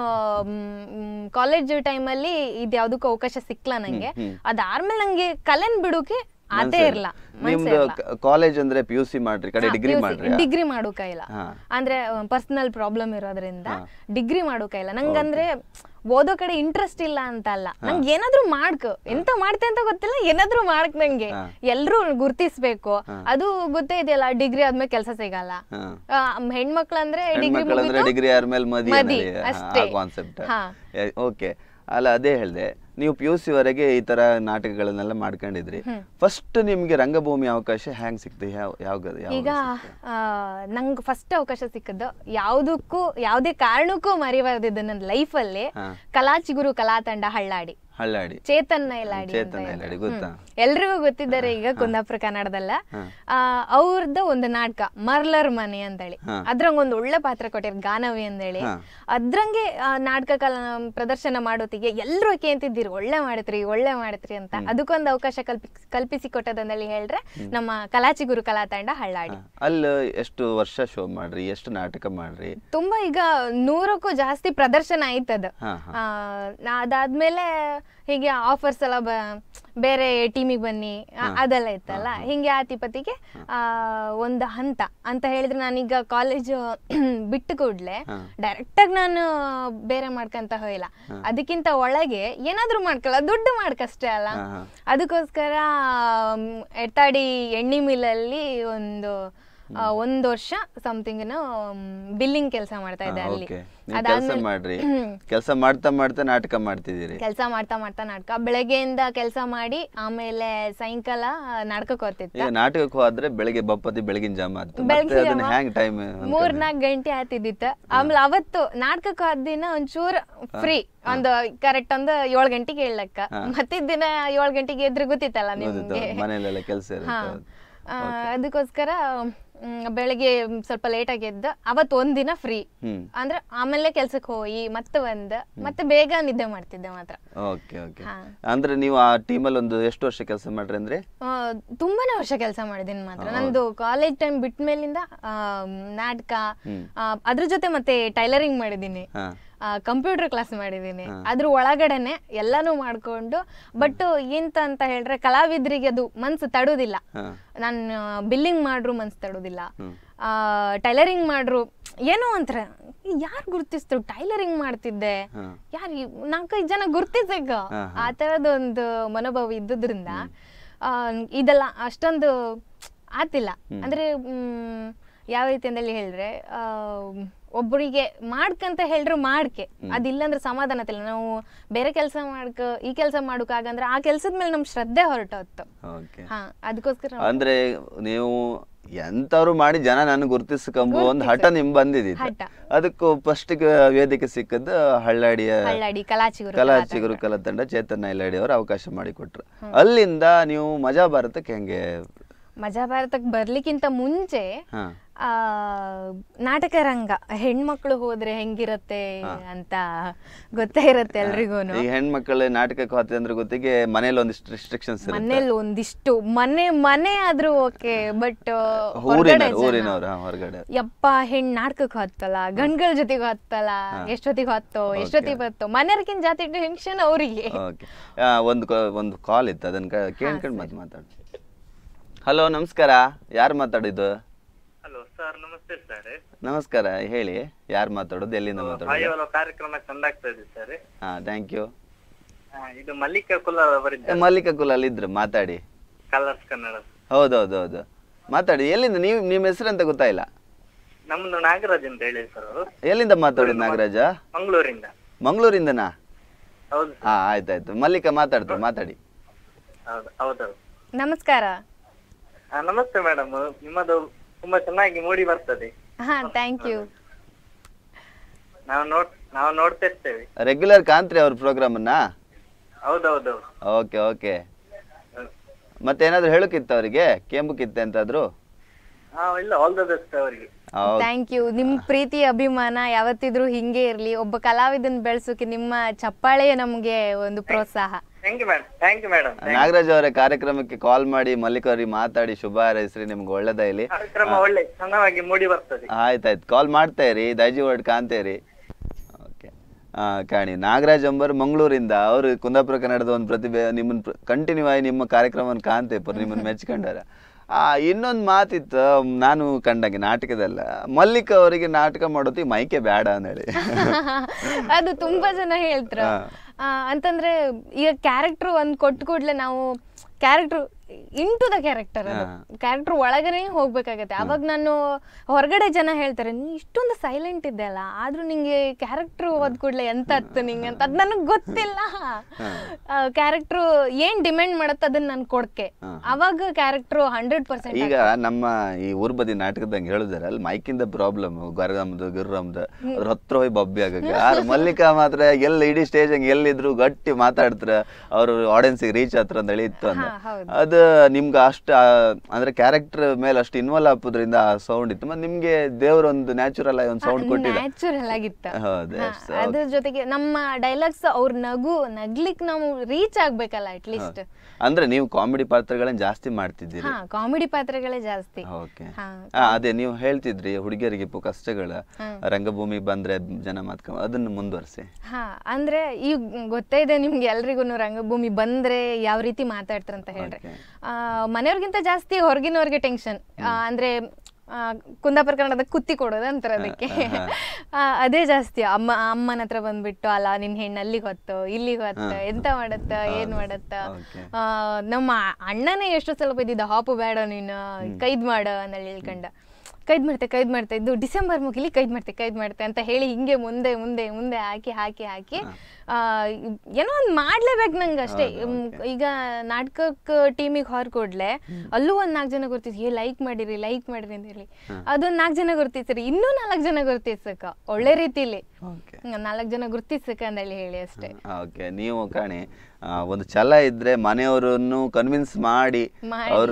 ಕಾಲೇಜ್ ಟೈಮಲ್ಲಿ ಇದ್ಯಾವುದಕ್ಕೂ ಅವಕಾಶ ಸಿಕ್ಲ ನಂಗೆ ಅದಾದ್ಮೇಲೆ ನಂಗೆ ಕಲೆನ್ ಬಿಡೋಕೆ ಅದೇ ಇರಲ್ಲ ನಿಮ್ದು ಕಾಲೇಜ್ ಅಂದ್ರೆ ಪಿ ಯು ಸಿ ಮಾಡ್ರಿ ಕಡೆ ಡಿಗ್ರಿ ಮಾಡ್ರಿ ಡಿಗ್ರಿ ಮಾಡೋ ಇಲ್ಲ ಅಂದ್ರೆ ಪರ್ಸನಲ್ ಪ್ರಾಬ್ಲಮ್ ಇರೋದ್ರಿಂದ ಡಿಗ್ರಿ ಮಾಡೋ ಇಲ್ಲ ನಂಗಂದ್ರೆ ಓದೋ ಕಡೆ ಇಂಟ್ರೆಸ್ಟ್ ಇಲ್ಲ ಅಂತ ಅಲ್ಲ ನಂಗೆ ಏನಾದ್ರೂ ಮಾಡ್ಕ ಎಂತ ಮಾಡ್ತೆ ಅಂತ ಗೊತ್ತಿಲ್ಲ ಏನಾದ್ರೂ ಮಾಡ್ಕ ನಂಗೆ ಎಲ್ರು ಗುರ್ತಿಸ್ಬೇಕು ಅದು ಗೊತ್ತೇ ಇದೆಯಲ್ಲ ಡಿಗ್ರಿ ಆದ್ಮೇಲೆ ಕೆಲಸ ಸಿಗಲ್ಲ ಹೆಣ್ಮಕ್ಳು ಅಂದ್ರೆ ಡಿಗ್ರಿ ಡಿಗ್ರಿ ಆದ್ಮೇಲೆ ಮದಿ ಅಷ್ಟೇ ಓಕೆ ಅಲ್ಲ ಅದೇ ಹೇಳ್ದೆ ನೀವು ಪಿ ಯು ಸಿ ವರೆಗೆ ಈ ತರ ನಾಟಕಗಳನ್ನೆಲ್ಲ ಮಾಡ್ಕೊಂಡಿದ್ರಿ ಫಸ್ಟ್ ನಿಮ್ಗೆ ರಂಗಭೂಮಿ ಅವಕಾಶ ಹ್ಯಾಂಗ್ ಸಿಕ್ತು ಯಾವ ಈಗ ನಂಗೆ ಫಸ್ಟ್ ಅವಕಾಶ ಸಿಕ್ಕದ್ದು ಯಾವುದಕ್ಕೂ ಯಾವುದೇ ಕಾರಣಕ್ಕೂ ಮರಿಬಾರ್ದಿದ್ದು ನನ್ನ ಲೈಫಲ್ಲಿ ಕಲಾ ಚಿಗುರು ಕಲಾ ತಂಡ ಹಳ್ಳಾಡಿ ಹಳ್ಳಾಡಿ ಚೇತನ್ ನೈಲಾಡಿ ಚೇತನ್ ಗೊತ್ತಾ ಎಲ್ರಿಗೂ ಗೊತ್ತಿದ್ದಾರೆ ಈಗ ಕುಂದಾಪುರ ಕನ್ನಡದಲ್ಲ ಅವ್ರದ ಒಂದು ನಾಟಕ ಮರ್ಲರ್ ಮನೆ ಅಂತ ಹೇಳಿ ಅದ್ರಂಗ ಒಂದು ಒಳ್ಳೆ ಪಾತ್ರ ಕೊಟ್ಟಿರೋ ಗಾನವಿ ಅಂತ ಹೇಳಿ ಅದ್ರಂಗೆ ನಾಟಕ ಕಲ ಪ್ರದರ್ಶನ ಮಾಡೋತಿಗೆ ಎಲ್ಲರೂ ಕೇಂತಿದ್ದೀರಿ ಒಳ್ಳೆ ಮಾಡತ್ರಿ ಒಳ್ಳೆ ಮಾಡತ್ರಿ ಅಂತ ಅದಕ್ಕೊಂದು ಅವಕಾಶ ಕಲ್ಪಿ ಕಲ್ಪಿಸಿ ಕೊಟ್ಟದಂದಲ್ಲಿ ಹೇಳ್ರೆ ನಮ್ಮ ಕಲಾಚಿ ಗುರು ಕಲಾ ತಂಡ ಹಳ್ಳಾಡಿ ಅಲ್ಲಿ ಎಷ್ಟು ವರ್ಷ ಶೋ ಮಾಡ್ರಿ ಎಷ್ಟು ನಾಟಕ ಮಾಡ್ರಿ ತುಂಬಾ ಈಗ ನೂರಕ್ಕೂ ಜಾಸ್ತಿ ಪ್ರದರ್ಶನ ಆಯ್ತದ ಅದಾದ್ಮೇಲೆ ಹೀಗೆ ಆಫರ್ಸ್ ಎಲ್ಲ ಬೇರೆ ಟೀಮಿಗೆ ಬನ್ನಿ ಅದೆಲ್ಲ ಇತ್ತಲ್ಲ ಹಿಂಗೆ ಆ ತಿಪತಿಗೆ ಒಂದು ಹಂತ ಅಂತ ಹೇಳಿದ್ರೆ ನಾನೀಗ ಕಾಲೇಜು ಬಿಟ್ಟು ಡೈರೆಕ್ಟ್ ಡೈರೆಕ್ಟಾಗಿ ನಾನು ಬೇರೆ ಮಾಡ್ಕಂತ ಹೋಯಿಲ್ಲ ಅದಕ್ಕಿಂತ ಒಳಗೆ ಏನಾದರೂ ಮಾಡ್ಕೊಳ್ಳ ದುಡ್ಡು ಮಾಡ್ಕಷ್ಟೇ ಅಲ್ಲ ಅದಕ್ಕೋಸ್ಕರ ಎತ್ತಾಡಿ ಎಣ್ಣೆ ಮಿಲ್ಲಲ್ಲಿ ಒಂದು ಒಂದ್ ವರ್ಷ ಸಮಥಿಂಗ್ ಬಿಲ್ಲಿಂಗ್ ಕೆಲಸ ಮಾಡ್ತಾ ಇದ್ದೆ ಅಲ್ಲಿ ಕೆಲಸ ಮಾಡ್ರಿ ಕೆಲಸ ಮಾಡ್ತಾ ಮಾಡ್ತಾ ನಾಟಕ ಮಾಡ್ತಿದ್ದೀರಿ ಕೆಲಸ ಮಾಡ್ತಾ ಮಾಡ್ತಾ ನಾಟಕ ಬೆಳಗ್ಗೆಯಿಂದ ಕೆಲಸ ಮಾಡಿ ಆಮೇಲೆ ಸಾಯಂಕಾಲ ನಾಟಕಕ್ಕೆ ಹೋಗ್ತಿತ್ತು ನಾಟಕಕ್ಕೆ ಹೋದ್ರೆ ಬೆಳಗ್ಗೆ ಬಪ್ಪತಿ ಬೆಳಗಿನ ಜಾಮ ಹ್ಯಾಂಗ್ ಟೈಮ್ 4 ಗಂಟೆ ಆತಿದ್ದಿತ್ತು ಆಮೇಲೆ ಅವತ್ತು ನಾಟಕಕ್ಕೆ ಹೋದ ದಿನ ಒಂಚೂರ್ ಫ್ರೀ ಒಂದು ಕರೆಕ್ಟ್ ಒಂದು ಏಳ್ ಗಂಟೆಗೆ ಹೇಳಕ್ಕ ಮತ್ತೆ ದಿನ 7 ಗಂಟೆಗೆ ಎದ್ರು ಗೊತ್ತಿತ್ತಲ್ಲ ನಿಮ್ಗೆ ಮನೆಯಲ್ಲೆಲ್ಲ ಕೆಲಸ ಅದಕ್ಕೋಸ್ಕರ ಬೆಳಿಗ್ಗೆ ಸ್ವಲ್ಪ ಲೇಟ್ ಆಗಿ ಎದ್ದ ಅವತ್ ಒಂದಿನ ಫ್ರೀ ಅಂದ್ರೆ ಆಮೇಲೆ ಕೆಲ್ಸಕ್ಕೆ ಹೋಗಿ ಮತ್ತೆ ಬಂದ ಮತ್ತೆ ಬೇಗ ನಿದ್ದೆ ಮಾಡ್ತಿದ್ದೆ ಮಾತ್ರ ಓಕೆ ಓಕೆ ಅಂದ್ರೆ ನೀವು ಆ ಟೀಮ್ ಅಲ್ಲಿ ಒಂದು ಎಷ್ಟು ವರ್ಷ ಕೆಲಸ ಮಾಡ್ರಿ ಅಂದ್ರೆ ತುಂಬಾನೇ ವರ್ಷ ಕೆಲಸ ಮಾಡಿದೀನಿ ಮಾತ್ರ ನಂದು ಕಾಲೇಜ್ ಟೈಮ್ ಬಿಟ್ಟ ಮೇಲಿಂದ ನಾಟಕ ಅದ್ರ ಜೊತೆ ಮತ್ತೆ ಟೈಲರಿಂಗ್ ಮಾಡಿದೀನಿ ಕಂಪ್ಯೂಟರ್ ಕ್ಲಾಸ್ ಮಾಡಿದ್ದೀನಿ ಅದ್ರ ಒಳಗಡೆನೆ ಎಲ್ಲಾನು ಮಾಡ್ಕೊಂಡು ಬಟ್ ಎಂತ ಅಂತ ಹೇಳಿದ್ರೆ ಕಲಾವಿದ್ರಿಗೆ ಅದು ಮನ್ಸು ತಡುದಿಲ್ಲ ನಾನು ಬಿಲ್ಲಿಂಗ್ ಮಾಡ್ರು ಮನ್ಸು ತಡೋದಿಲ್ಲ ಟೈಲರಿಂಗ್ ಮಾಡ್ರು ಏನೋ ಅಂತ ಯಾರು ಗುರುತಿಸ್ತರು ಟೈಲರಿಂಗ್ ಮಾಡ್ತಿದ್ದೆ ಯಾರು ನಾಲ್ಕೈದು ಜನ ಗುರ್ತಿಸಕ್ಕ ಆ ತರದೊಂದು ಮನೋಭಾವ ಇದ್ದುದ್ರಿಂದ ಇದೆಲ್ಲ ಅಷ್ಟೊಂದು ಆತಿಲ್ಲ ಅಂದ್ರೆ ಯಾವ ರೀತಿ ಹೇಳ್ರೆ ಹೇಳಿದ್ರೆ ಒಬ್ಬರಿಗೆ ಮಾಡ್ಕಂತ ಹೇಳ್ರು ಮಾಡ್ಕೆ ಅದಿಲ್ಲಂದ್ರೆ ಸಮಾಧಾನ ಇಲ್ಲ ನಾವು ಬೇರೆ ಕೆಲಸ ಮಾಡ್ಕ ಈ ಕೆಲಸ ಆಗಂದ್ರೆ ಆ ಕೆಲಸದ ಮೇಲೆ ನಮ್ ಶ್ರದ್ಧೆ ಹೊರಟೋತ್ತು ಅದಕ್ಕೋಸ್ಕರ ಅಂದ್ರೆ ನೀವು ಎಂತವ್ರು ಮಾಡಿ ಜನ ನನ್ ಗುರುತಿಸ್ಕೊಂಬು ಒಂದು ಹಠ ನಿಮ್ ಬಂದಿದ್ದಿತ್ತು ಅದಕ್ಕೂ ಫಸ್ಟ್ ವೇದಿಕೆ ಸಿಕ್ಕದ್ದು ಹಳ್ಳಾಡಿಯ ಕಲಾಚಿಗುರು ಕಲಾ ತಂಡ ಚೇತನ್ ಹಳ್ಳಾಡಿ ಅವರು ಅವಕಾಶ ಮಾಡಿಕೊಟ್ರು ಅಲ್ಲಿಂದ ನೀವು ಮಜಾ ಭಾರತಕ್ಕೆ ಹೆಂಗೆ ಮಜಾ ಭಾರತಕ್ಕೆ ಬರ್ಲಿಕ್ಕಿಂತ ಮುಂಚೆ ನಾಟಕ ರಂಗ ಹೆಣ್ಮಕ್ಳು ಹೋದ್ರೆ ಹೆಂಗಿರತ್ತೆ ಅಂತ ಗೊತ್ತೇ ಇರತ್ತೆ ಎಲ್ರಿಗೂ ಹೆಣ್ಮಕ್ಳು ನಾಟಕಕ್ಕೆ ಹೋಗ್ತದೆ ಅಂದ್ರೆ ಗೊತ್ತಿಗೆ ಮನೇಲಿ ಒಂದಿಷ್ಟು ರಿಸ್ಟ್ರಿಕ್ಷನ್ಸ್ ಮನೇಲಿ ಒಂದಿಷ್ಟು ಮನೆ ಮನೆ ಆದ್ರೂ ಓಕೆ ಬಟ್ ಹೊರಗಡೆ ಯಪ್ಪ ಹೆಣ್ ನಾಟಕಕ್ಕೆ ಹೋಗ್ತಲ್ಲ ಗಂಡ್ಗಳ ಜೊತೆಗೆ ಹೋಗ್ತಲ್ಲ ಎಷ್ಟೊತ್ತಿಗೆ ಹತ್ತೋ ಎಷ್ಟೊತ್ತಿಗೆ ಬತ್ತೋ ಮನೆಯವ್ರಿಗಿಂತ ಜಾತಿ ಟೆನ್ಷನ್ ಅವರಿಗೆ ಒಂದು ಒಂದು ಕಾಲ್ ಇತ್ತು ಅದನ್ನ ಕೇಳ್ಕೊಂಡು ಮತ್ತೆ ಮಾತಾಡ್ತೀನಿ ಹಲೋ ನಮಸ್ಕಾರ ಯಾರು ಮಾತಾಡಿದ್ದು ನಮಸ್ತೆ ಸರ್ ನಮಸ್ಕಾರ ಹೇಳಿ ಯಾರು ಮಾತಾಡೋದು ಎಲ್ಲಿಂದ ಮಾತಾಡೋದು ಕಾರ್ಯಕ್ರಮ ಚಂದ ಆಗ್ತಾ ಇದೆ ಸರ್ ಹಾ ಥ್ಯಾಂಕ್ ಯು ಇದು ಮಲ್ಲಿಕಾ ಕುಲ ಅವರಿದ್ದ ಮಲ್ಲಿಕಾ ಕುಲ ಅಲ್ಲಿ ಇದ್ರು ಮಾತಾಡಿ ಕಲರ್ಸ್ ಕನ್ನಡ ಹೌದೌದು ಹೌದು ಮಾತಾಡಿ ಎಲ್ಲಿಂದ ನೀವು ನಿಮ್ಮ ಹೆಸರು ಅಂತ ಗೊತ್ತಾಯಿಲ್ಲ ನಮ್ದು ನಾಗರಾಜ್ ಅಂತ ಹೇಳಿ ಸರ್ ಎಲ್ಲಿಂದ ಮಾತಾಡೋದು ನಾಗರಾಜ ಮಂಗಳೂರಿಂದ ಮಂಗಳೂರಿಂದನಾ ಹೌದು ಹಾ ಆಯ್ತಾಯ್ತು ಮಲ್ಲಿಕಾ ಮಾತಾಡ್ತಾರೆ ಮಾತಾಡಿ ಹೌದು ಹೌದೌದು ನಮಸ್ಕಾರ ನಮಸ್ತೆ ಮೇಡಮ್ ನಿಮ್ಮದು ತುಂಬಾ ಚೆನ್ನಾಗಿ ಮೂಡಿ ಬರ್ತದೆ ಹಾ ಥ್ಯಾಂಕ್ ಯು ನಾವು ನೋಡ್ ನಾವು ನೋಡ್ತಾ ರೆಗ್ಯುಲರ್ ಕಾಂತ್ರಿ ಅವ್ರ ಪ್ರೋಗ್ರಾಮ್ ಅನ್ನ ಹೌದೌದು ಓಕೆ ಓಕೆ ಮತ್ತೆ ಏನಾದ್ರು ಹೇಳಕ್ಕಿತ್ತು ಅವರಿಗೆ ಕೇಂಬಕ್ಕಿತ್ತೆ ಎಂತಾದ್ರು ಇಲ್ಲ ಆಲ್ ದ ಬೆಸ್ಟ್ ಅವರಿಗೆ ಥ್ಯಾಂಕ್ ಯು ನಿಮ್ಮ ಪ್ರೀತಿ ಅಭಿಮಾನ ಯಾವತ್ತಿದ್ರು ಹಿಂಗೆ ಇರಲಿ ಒಬ್ಬ ಕಲಾವಿದನ್ ಬೆಳೆಸೋಕೆ ನಿಮ್ಮ ಚಪ್ಪಾಳೆ ನಮಗೆ ಒಂದು ಪ್ರೋತ್ಸಾಹ ನಾಗರಾಜ್ ಅವರೇ ಕಾರ್ಯಕ್ರಮಕ್ಕೆ ಕಾಲ್ ಮಾಡಿ ಮಲ್ಲಿಕ್ ಅವರಿಗೆ ಮಾತಾಡಿ ಶುಭ ಹಾರೈಸ್ರಿ ನಿಮ್ಗೆ ಒಳ್ಳೇದಾಯ್ಲಿ ಆಯ್ತಾಯ್ತು ಕಾಲ್ ಮಾಡ್ತಾ ಇರಿ ದೈಜಿ ವರ್ಡ್ ಕಾಣ್ತೇರಿ ಕಾಣಿ ನಾಗರಾಜ್ ಅಂಬರ್ ಮಂಗಳೂರಿಂದ ಅವರು ಕುಂದಾಪುರ ಕನ್ನಡದ ಒಂದು ಪ್ರತಿಭೆ ನಿಮ್ಮನ್ನ ಕಂಟಿನ್ಯೂ ಆಗಿ ನಿಮ್ಮ ಕಾರ್ಯಕ್ರಮವನ್ನು ಕಾಣ್ತೇವೆ ಪರ್ ನಿಮ್ಮನ್ನ ಮೆಚ್ಕೊಂಡಾರ ಆ ಇನ್ನೊಂದು ಮಾತಿತ್ತು ನಾನು ಕಂಡಂಗೆ ನಾಟಕದಲ್ಲ ಮಲ್ಲಿಕ್ ಅವರಿಗೆ ನಾಟಕ ಮಾಡೋತಿ ಮೈಕೆ ಬೇಡ ಅಂತ ಹೇಳಿ ಅದು ತುಂಬಾ ಜನ ಹೇಳ್ತಾರ ಅಂತಂದ್ರೆ ಈಗ ಕ್ಯಾರೆಕ್ಟ್ರು ಒಂದು ಕೊಟ್ಟು ಕೂಡಲೇ ನಾವು character into the character character ಒಳಗನೆ ಹೋಗ್ಬೇಕಾಗತ್ತೆ ಅವಾಗ ನಾನು ಹೊರಗಡೆ ಜನ ಹೇಳ್ತಾರೆ ನೀ ಇಷ್ಟೊಂದು ಸೈಲೆಂಟ್ ಇದ್ದೆ ಅಲ್ಲ ಆದ್ರೂ ನಿಂಗೆ ಕ್ಯಾರೆಕ್ಟರ್ ಓದ್ ಕೂಡಲೇ ಎಂತ ಹತ್ತು ನಿಂಗೆ ಅಂತ ಅದ್ ನನಗೆ ಗೊತ್ತಿಲ್ಲ ಕ್ಯಾರೆಕ್ಟರ್ ಏನ್ ಡಿಮ್ಯಾಂಡ್ ಮಾಡತ್ತ ಅದನ್ನ ನಾನು ಕೊಡ್ಕೆ ಅವಾಗ ಕ್ಯಾರೆಕ್ಟರ್ ಹಂಡ್ರೆಡ್ ಪರ್ಸೆಂಟ್ ಈಗ ನಮ್ಮ ಈ ಊರ್ ಬದಿ ನಾಟಕದಂಗೆ ಹೇಳಿದಾರೆ ಅಲ್ಲಿ ಮೈಕಿಂದ ಪ್ರಾಬ್ಲಮ್ ಗರ್ಗಮ್ದು ಗಿರ್ರಮ್ದ ಅವ್ರ ಹತ್ರ ಹೋಯ್ ಬಬ್ಬಿ ಆಗಕ್ಕೆ ಆದ್ರೆ ಮಲ್ಲಿಕಾ ಮಾತ್ರ ಎಲ್ಲ ಇಡೀ ಸ್ಟೇಜ್ ಹಂಗೆ ಎಲ್ಲಿದ್ರು ಗಟ್ಟಿ ಮಾತಾಡ್ತಾರ ಅವ್ರ ಆಡಿಯನ್ಸ್ ರೀಚ್ ಹತ್ರ ಅಂತ ಹೇಳಿತ್ತು ಅಂತ ಅದು ಅದು ನಿಮ್ಗೆ ಅಷ್ಟು ಅಂದರೆ ಕ್ಯಾರೆಕ್ಟರ್ ಮೇಲೆ ಅಷ್ಟು ಇನ್ವಾಲ್ವ್ ಆಗೋದ್ರಿಂದ ಸೌಂಡ್ ಇತ್ತು ಮತ್ತು ನಿಮಗೆ ದೇವರೊಂದು ನ್ಯಾಚುರಲ್ ಆಗಿ ಒಂದು ಸೌಂಡ್ ಕೊಟ್ಟಿದೆ ನ್ಯಾಚುರಲ್ ಆಗಿತ್ತು ಅದ್ರ ಜೊತೆಗೆ ನಮ್ಮ ಡೈಲಾಗ್ಸ್ ಅವ್ರ ನಗು ನಗ್ಲಿಕ್ಕೆ ನಾವು ರೀಚ್ ಆಗಬೇಕಲ್ಲ ಅಟ್ ಲೀಸ್ಟ್ ಅಂದ್ರೆ ನೀವು ಕಾಮಿಡಿ ಪಾತ್ರಗಳನ್ನ ಜಾಸ್ತಿ ಮಾಡ್ತಿದ್ದೀರಿ ಕಾಮಿಡಿ ಪಾತ್ರಗಳೇ ಜಾಸ್ತಿ ಓಕೆ ಹಾ ಅದೇ ನೀವು ಹೇಳ್ತಿದ್ರಿ ಹುಡುಗಿಯರಿಗೆ ಕಷ್ಟಗಳ ರಂಗಭೂಮಿ ಬಂದ್ರೆ ಜನ ಮಾತ್ಕ ಅದನ್ನ ಮುಂದುವರಿಸಿ ಹಾ ಅಂದ್ರೆ ಈಗ ಗೊತ್ತೇ ಇದೆ ನಿಮ್ಗೆ ಎಲ್ರಿಗೂ ರಂಗಭೂಮಿ ಬಂದ್ರೆ ಯಾವ ರೀತಿ ಮಾತಾಡ್ತಾರಂತ ಹೇಳ್ರಿ ಮನೆಯವ್ರಿಗಿಂತ ಜಾಸ್ತಿ ಹೊರಗಿನವ್ರಿಗೆ ಟೆನ್ಷನ್ ಅಂದ್ರೆ ಕುಂದಾಪುರ ಕನ್ನಡದ ಕುತ್ತಿ ಕೊಡೋದು ಅಂತಾರೆ ಅದಕ್ಕೆ ಅದೇ ಜಾಸ್ತಿ ಅಮ್ಮ ಅಮ್ಮನ ಹತ್ರ ಬಂದ್ಬಿಟ್ಟು ಅಲ್ಲ ನಿನ್ ಹೆಣ್ಣು ಅಲ್ಲಿಗೆ ಹೊತ್ತು ಇಲ್ಲಿಗೆ ಹೊತ್ತು ಎಂತ ಮಾಡತ್ತ ಏನ್ ಮಾಡತ್ತ ನಮ್ಮ ಅಣ್ಣನೇ ಎಷ್ಟೋ ಸ್ವಲ್ಪ ಬಿದ್ದಿದ್ದ ಹಾಪು ಬೇಡ ನೀನು ಕೈದ್ ಮಾಡ ಅಂತ ಹೇಳ್ಕಂಡ ಕೈದ್ ಮಾಡ್ತೆ ಕೈದ್ ಮಾಡ್ತಾ ಇದ್ದು ಡಿಸೆಂಬರ್ ಮುಗಿಲಿ ಕೈದ್ ಮಾಡ್ತೆ ಕೈದ್ ಮಾಡ್ತೆ ಅಂತ ಹೇಳಿ ಹಿಂಗೆ ಮುಂದೆ ಮುಂದೆ ಮುಂದೆ ಹಾಕಿ ಹಾಕಿ ಹಾಕಿ ಏನೋ ಒಂದ್ ಮಾಡ್ಲೇಬೇಕು ನಂಗೆ ಅಷ್ಟೇ ಈಗ ನಾಟಕಕ್ಕೆ ಟೀಮಿಗೆ ಹೊರ ಕೊಡ್ಲೆ ಅಲ್ಲೂ ಒಂದು ನಾಲ್ಕು ಜನ ಗೊತ್ತಿತ್ತು ಏ ಲೈಕ್ ಮಾಡಿರಿ ಲೈಕ್ ಮಾಡಿರಿ ಅಂತ ಹೇಳಿ ಅದೊಂದು ನಾಲ್ಕು ಜನ ಗೊತ್ತಿತ್ತು ರೀ ಇನ್ನೂ ನಾಲ್ಕು ಜನ ಗೊತ್ತಿತ್ತು ಒಳ್ಳೆ ರೀತಿಲಿ ನಾಲ್ಕು ಜನ ಗುರ್ತಿಸಕ್ಕೆ ಹೇಳಿ ಅಷ್ಟೇ ಓಕೆ ನೀವು ಕಾಣಿ ಒಂದು ಛಲ ಇದ್ರೆ ಮನೆಯವರನ್ನು ಕನ್ವಿನ್ಸ್ ಮಾಡಿ ಅವ್ರ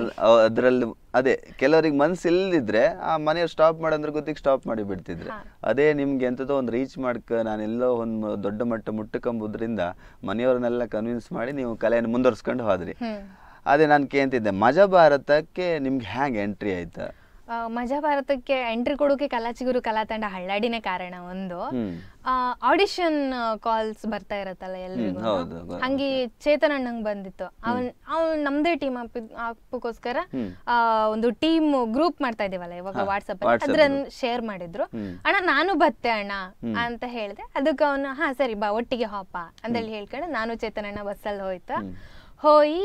ಅದರಲ್ಲಿ ಅದೇ ಕೆಲವರಿಗೆ ಮನ್ಸು ಇಲ್ದಿದ್ರೆ ಆ ಮನೆಯವ್ರು ಸ್ಟಾಪ್ ಮಾಡಂದ್ರೆ ಗೊತ್ತಿಗೆ ಸ್ಟಾಪ್ ಮಾಡಿ ಬಿಡ್ತಿದ್ರೆ ಅದೇ ನಿಮ್ಗೆ ಎಂತದೋ ಒಂದು ರೀಚ್ ಮಾಡ್ಕ ನಾನೆಲ್ಲೋ ಒಂದು ದೊಡ್ಡ ಮಟ್ಟ ಮುಟ್ಟಕೊಂಬುದ್ರಿಂದ ಮನೆಯವರನ್ನೆಲ್ಲ ಕನ್ವಿನ್ಸ್ ಮಾಡಿ ನೀವು ಕಲೆಯನ್ನು ಮುಂದುವರ್ಸ್ಕೊಂಡು ಹೋದ್ರಿ ಅದೇ ನಾನು ಕೇಂತಿದ್ದೆ ಮಜಾ ಭಾರತಕ್ಕೆ ನಿಮ್ಗೆ ಹ್ಯಾಂಗ್ ಎಂಟ್ರಿ ಆಯ್ತಾ ಮಜಾ ಭಾರತಕ್ಕೆ ಎಂಟ್ರಿ ಕೊಡೋಕೆ ಕಲಾಚಿಗುರು ಕಲಾ ತಂಡ ಹಳ್ಳಾಡಿನೇ ಕಾರಣ ಒಂದು ಆಡಿಷನ್ ಕಾಲ್ಸ್ ಬರ್ತಾ ಇರತ್ತಲ್ಲ ಎಲ್ರಿಗೂ ಹಂಗೆ ಚೇತನ್ ಅಣ್ಣಂಗ್ ಬಂದಿತ್ತು ಅವನ್ ಅವ್ನ್ ನಮ್ದೇ ಟೀಮ್ ಹಾಕ್ಕೋಸ್ಕರ ಒಂದು ಟೀಮ್ ಗ್ರೂಪ್ ಮಾಡ್ತಾ ಇದೀವಲ್ಲ ಇವಾಗ ವಾಟ್ಸಪ್ ಅದ್ರನ್ನ ಶೇರ್ ಮಾಡಿದ್ರು ಅಣ್ಣ ನಾನು ಬತ್ತೆ ಅಣ್ಣ ಅಂತ ಹೇಳ್ದೆ ಅದಕ್ಕೆ ಅವನು ಹಾ ಸರಿ ಬಾ ಒಟ್ಟಿಗೆ ಹಾಪಾ ಅಂತ ಹೇಳಿ ಹೇಳ್ಕೊಂಡು ನಾನು ಚೇತನ್ ಅಣ್ಣ ಬಸ್ಸಲ್ಲಿ ಹೋಯ್ತು ಹೋಯಿ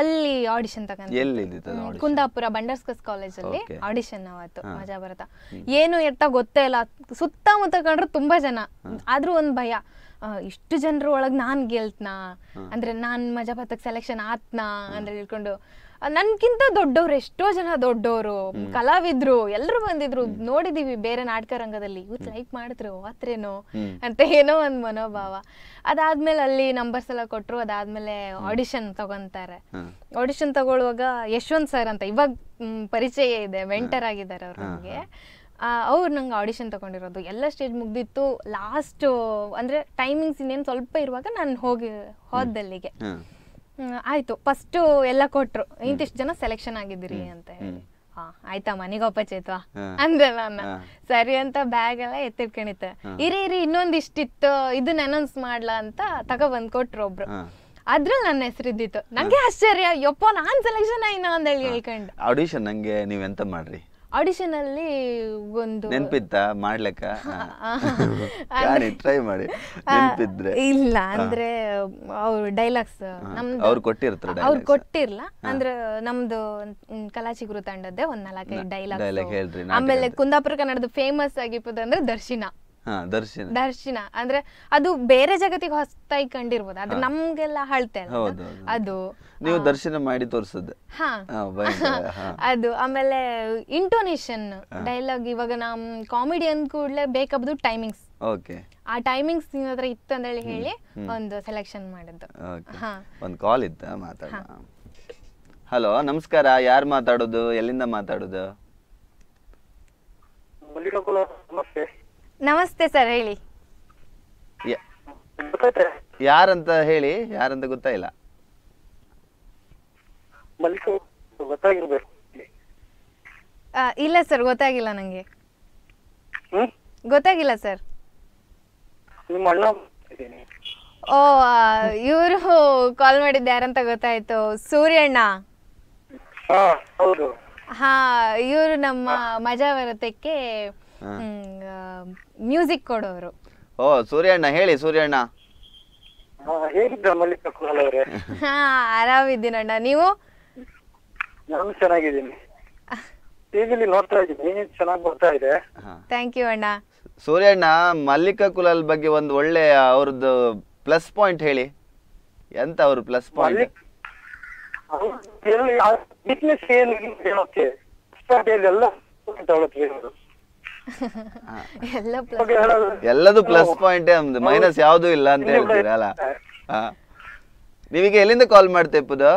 ಅಲ್ಲಿ ಆಡಿಷನ್ ತಗೊಂಡು ಕುಂದಾಪುರ ಬಂಡರ್ಸ್ಕಸ್ ಕಾಲೇಜ್ ಅಲ್ಲಿ ಆಡಿಷನ್ ಆವತ್ತು ಮಜಾ ಬರತ್ತಾ ಏನು ಎತ್ತ ಗೊತ್ತೇ ಇಲ್ಲ ಸುತ್ತಮುತ್ತ ಕಂಡ್ರು ತುಂಬಾ ಜನ ಆದ್ರೂ ಒಂದ್ ಭಯ ಇಷ್ಟು ಜನರ ಒಳಗ್ ನಾನ್ ಗೆಲ್ತ್ನಾ ಅಂದ್ರೆ ನಾನ್ ಮಜಾ ಬರ್ತಕ್ ಸೆಲೆಕ್ಷನ್ ಆತ್ನಾ ಅಂದ್ರೆ ಹೇಳ್ಕೊಂಡು ನನ್ಕಿಂತ ದೊಡ್ಡವ್ರು ಎಷ್ಟೋ ಜನ ದೊಡ್ಡವರು ಕಲಾವಿದ್ರು ಎಲ್ಲರೂ ಬಂದಿದ್ರು ನೋಡಿದೀವಿ ಬೇರೆ ನಾಟಕ ರಂಗದಲ್ಲಿ ಇವ್ರು ಲೈಕ್ ಮಾಡಿದ್ರು ಆತ್ರೇನೋ ಅಂತ ಏನೋ ಒಂದ್ ಮನೋಭಾವ ಅದಾದ್ಮೇಲೆ ಅಲ್ಲಿ ನಂಬರ್ಸ್ ಎಲ್ಲ ಕೊಟ್ರು ಅದಾದ್ಮೇಲೆ ಆಡಿಷನ್ ತಗೊಂತಾರೆ ಆಡಿಷನ್ ತಗೊಳ್ಳುವಾಗ ಯಶವಂತ್ ಸರ್ ಅಂತ ಇವಾಗ ಪರಿಚಯ ಇದೆ ವೆಂಟರ್ ಆಗಿದ್ದಾರೆ ಅವ್ರು ನಮಗೆ ಅವ್ರು ನಂಗೆ ಆಡಿಷನ್ ತಗೊಂಡಿರೋದು ಎಲ್ಲ ಸ್ಟೇಜ್ ಮುಗ್ದಿತ್ತು ಲಾಸ್ಟ್ ಅಂದ್ರೆ ಟೈಮಿಂಗ್ಸ್ ಇನ್ನೇನು ಸ್ವಲ್ಪ ಇರುವಾಗ ನಾನು ಹೋಗಿ ಹೋದಲ್ಲಿಗೆ ಆಯ್ತು ಫಸ್ಟ್ ಎಲ್ಲ ಕೊಟ್ರು ಇಂತಿಷ್ಟು ಜನ ಸೆಲೆಕ್ಷನ್ ಆಗಿದ್ದೀರಿ ಅಂತ ಹೇಳಿ ಆಯ್ತಾ ಮನೆಗೋಪ ಚೇತ್ವಾ ಅಂದ್ರೆ ನಾನು ಸರಿ ಅಂತ ಬ್ಯಾಗ್ ಎಲ್ಲ ಎತ್ತಿಟ್ಕೊಂಡಿತ್ತೆ ಇರಿ ಇರಿ ಇನ್ನೊಂದಿಷ್ಟಿತ್ತು ಇದನ್ನ ಅನೌನ್ಸ್ ಮಾಡ್ಲಾ ಅಂತ ತಗೋ ಬಂದ್ ಕೊಟ್ರು ಒಬ್ರು ಅದ್ರಲ್ಲಿ ನನ್ನ ಹೆಸರಿದ್ದಿತ್ತು ನಂಗೆ ಆಶ್ಚರ್ಯ ಯಪ್ಪ ನಾನ್ ಸೆಲೆಕ್ಷನ್ ಆಯ್ನಾ ಅಂತ ಹೇಳಿ ಹೇಳ್ಕೊಂಡು ಆಡಿಷನ್ ನಂಗೆ ನೀವೆಂತ ಮಾಡ್ರಿ ಆಡಿಷನ್ ಅಲ್ಲಿ ಒಂದು ನೆನಪಿತ್ತ ಮಾಡ್ಲಕ್ಕ ಟ್ರೈ ಮಾಡಿ ನೆನಪಿದ್ರೆ ಇಲ್ಲ ಅಂದ್ರೆ ಅವ್ರ ಡೈಲಾಗ್ಸ್ ನಮ್ದು ಅವ್ರು ಕೊಟ್ಟಿರ್ತಾರೆ ಅವ್ರು ಕೊಟ್ಟಿರ್ಲ ಅಂದ್ರೆ ನಮ್ದು ಕಲಾಚಿಗುರು ತಂಡದ್ದೇ ಒಂದ್ ನಾಲ್ಕೈದು ಡೈಲಾಗ್ ಆಮೇಲೆ ಕುಂದಾಪುರ ಕನ್ನಡದ ಫೇಮಸ್ ಆಗಿಪ್ಪದ ಅಂದ್ರೆ ದರ್ಶಿನ ದರ್ಶನ ದರ್ಶನ ಅಂದ್ರೆ ಅದು ಬೇರೆ ಜಗತ್ತಿಗೆ ಹೊಸ್ತಾಗಿ ಕಂಡಿರ್ಬೋದು ಅದು ನಮ್ಗೆಲ್ಲ ಹಳತೆ ಅದು ನೀವು ದರ್ಶನ ಮಾಡಿ ತೋರಿಸದ್ದು ಅದು ಆಮೇಲೆ ಇಂಟೋನೇಷನ್ ಡೈಲಾಗ್ ಇವಾಗ ನಮ್ ಕಾಮಿಡಿ ಅಂದ್ ಕೂಡಲೇ ಬೇಕಾಗ್ದು ಟೈಮಿಂಗ್ಸ್ ಓಕೆ ಆ ಟೈಮಿಂಗ್ಸ್ ನಿನ್ನ ಹತ್ರ ಇತ್ತು ಅಂತ ಹೇಳಿ ಒಂದು ಸೆಲೆಕ್ಷನ್ ಮಾಡಿದ್ದು ಒಂದು ಕಾಲ್ ಇತ್ತ ಮಾತಾಡ ಹಲೋ ನಮಸ್ಕಾರ ಯಾರು ಮಾತಾಡೋದು ಎಲ್ಲಿಂದ ಮಾತಾಡೋದು ನಮಸ್ತೆ ನಮಸ್ತೆ ಸರ್ ಹೇಳಿ ಯಾರಂತ ಹೇಳಿ ಯಾರಂತ ಗೊತ್ತಾಯಿಲ್ಲ ಇಲ್ಲ ಸರ್ ಗೊತ್ತಾಗಿಲ್ಲ ನಂಗೆ ಗೊತ್ತಾಗಿಲ್ಲ ಸರ್ ಓ ಇವರು ಕಾಲ್ ಮಾಡಿದ್ದು ಯಾರಂತ ಗೊತ್ತಾಯ್ತು ಸೂರ್ಯಣ್ಣ ಹಾ ಇವರು ನಮ್ಮ ಮಜಾ ಬರತ್ತಕ್ಕೆ ಮ್ಯೂಸಿಕ್ ಕೊಡೋರು ಓ ಸೂರ್ಯಣ್ಣ ಹೇಳಿ ಸೂರ್ಯಣ್ಣ ಹಾ ಆರಾಮಿದ್ದೀನಣ್ಣ ನೀವು ನಾನು ಚೆನ್ನಾಗಿದ್ದೀನಿ ಟಿವಿಲಿ ನೋಡ್ತಾ ಇದ್ದೀನಿ ಚೆನ್ನಾಗಿ ಬರ್ತಾ ಇದೆ ಥ್ಯಾಂಕ್ ಯು ಅಣ್ಣ ಸೂರ್ಯಣ್ಣ ಮಲ್ಲಿಕಾ ಕುಲಾಲ್ ಬಗ್ಗೆ ಒಂದು ಒಳ್ಳೆ ಅವ್ರದ್ದು ಪ್ಲಸ್ ಪಾಯಿಂಟ್ ಹೇಳಿ ಎಂತ ಅವ್ರ ಪ್ಲಸ್ ಪಾಯಿಂಟ್ ವೀಕ್ನೆಸ್ ಏನು ಹೇಳೋಕೆ ಎಲ್ಲ ಎಲ್ಲದು ಪ್ಲಸ್ ಪಾಯಿಂಟ್ ಮೈನಸ್ ಯಾವ್ದು ಇಲ್ಲ ಅಂತ ಹೇಳ್ತೀರ ಅಲ್ಲ ನೀವೀಗ ಎಲ್ಲಿಂದ ಕಾಲ್ ಮಾಡ್ತಾ ಇಪ್ಪುದು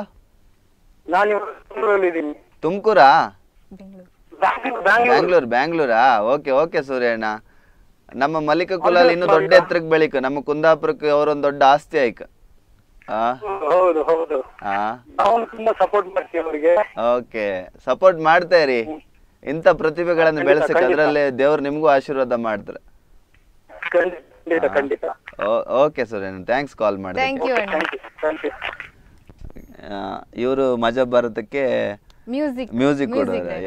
ತುಮಕೂರಾ ಬ್ಯಾಂಗ್ಳೂರ್ ಬ್ಯಾಂಗ್ಳೂರಾ ಓಕೆ ಓಕೆ ಸೂರ್ಯಣ್ಣ ನಮ್ಮ ಮಲ್ಲಿಕ ಕುಲಲ್ಲಿ ಇನ್ನು ದೊಡ್ಡ ಎತ್ತರಕ್ಕೆ ಬೆಳಿಕ ನಮ್ಮ ಕುಂದಾಪುರಕ್ಕೆ ಅವರೊಂದು ದೊಡ್ಡ ಆಸ್ತಿ ಆಯ್ಕೆ ಹೌದು ಹೌದು ಸಪೋರ್ಟ್ ಮಾಡ್ತೀವಿ ಓಕೆ ಸಪೋರ್ಟ್ ಮಾಡ್ತಾ ಇರಿ ಇಂಥ ಪ್ರತಿಭೆಗಳನ್ನು ಬೆಳೆಸಕ್ಕೆ ಅದರಲ್ಲಿ ದೇವ್ರು ನಿಮಗೂ ಆಶೀರ್ವಾದ ಮಾಡಿದ್ರೆ ಓಕೆ ಸುರೇನ್ ಥ್ಯಾಂಕ್ಸ್ ಕಾಲ್ ಮಾಡಿ ಇವರು ಮಜಾ ಭಾರತಕ್ಕೆ ಮ್ಯೂಸಿಕ್ ಮ್ಯೂಸಿಕ್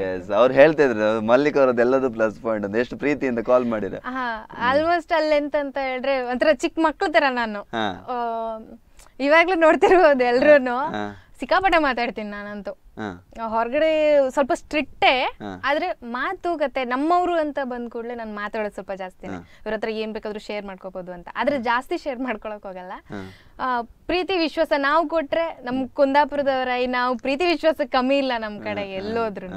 ಎಸ್ ಅವ್ರು ಹೇಳ್ತಿದ್ರು ಮಲ್ಲಿಕ್ ಅವ್ರದ್ದು ಎಲ್ಲದು ಪ್ಲಸ್ ಪಾಯಿಂಟ್ ಅಂತ ಎಷ್ಟು ಪ್ರೀತಿಯಿಂದ ಕಾಲ್ ಮಾಡಿದ್ರೆ ಆಲ್ಮೋಸ್ಟ್ ಅಲ್ಲಿ ಎಂತ ಹೇಳಿದ್ರೆ ಒಂಥರ ಚಿಕ್ಕ ಮಕ್ಳು ತರ ನಾನು ಇವಾಗ್ಲೂ ನೋಡ್ತಿರ್ಬೋದು ಎಲ್ರು ಸಿಕ್ಕಾಪಟ್ಟೆ ಮಾತಾಡ್ತೀನಿ ನಾನಂತೂ ಹೊರಗಡೆ ಸ್ವಲ್ಪ ಸ್ಟ್ರಿಕ್ಟೇ ಆದ್ರೆ ಮಾತು ಕತೆ ನಮ್ಮವರು ಅಂತ ಬಂದ್ ಕೂಡಲೇ ನಾನು ಮಾತಾಡೋದು ಸ್ವಲ್ಪ ಜಾಸ್ತಿ ಇವ್ರ ಹತ್ರ ಏನ್ ಬೇಕಾದ್ರೂ ಶೇರ್ ಮಾಡ್ಕೋಬಹುದು ಅಂತ ಆದ್ರೆ ಜಾಸ್ತಿ ಶೇರ್ ಮಾಡ್ಕೊಳಕ್ ಹೋಗಲ್ಲ ಪ್ರೀತಿ ವಿಶ್ವಾಸ ನಾವು ಕೊಟ್ರೆ ನಮ್ ಕುಂದಾಪುರದವರ ನಾವು ಪ್ರೀತಿ ವಿಶ್ವಾಸ ಕಮ್ಮಿ ಇಲ್ಲ ನಮ್ ಕಡೆ ಎಲ್ಲೋದ್ರು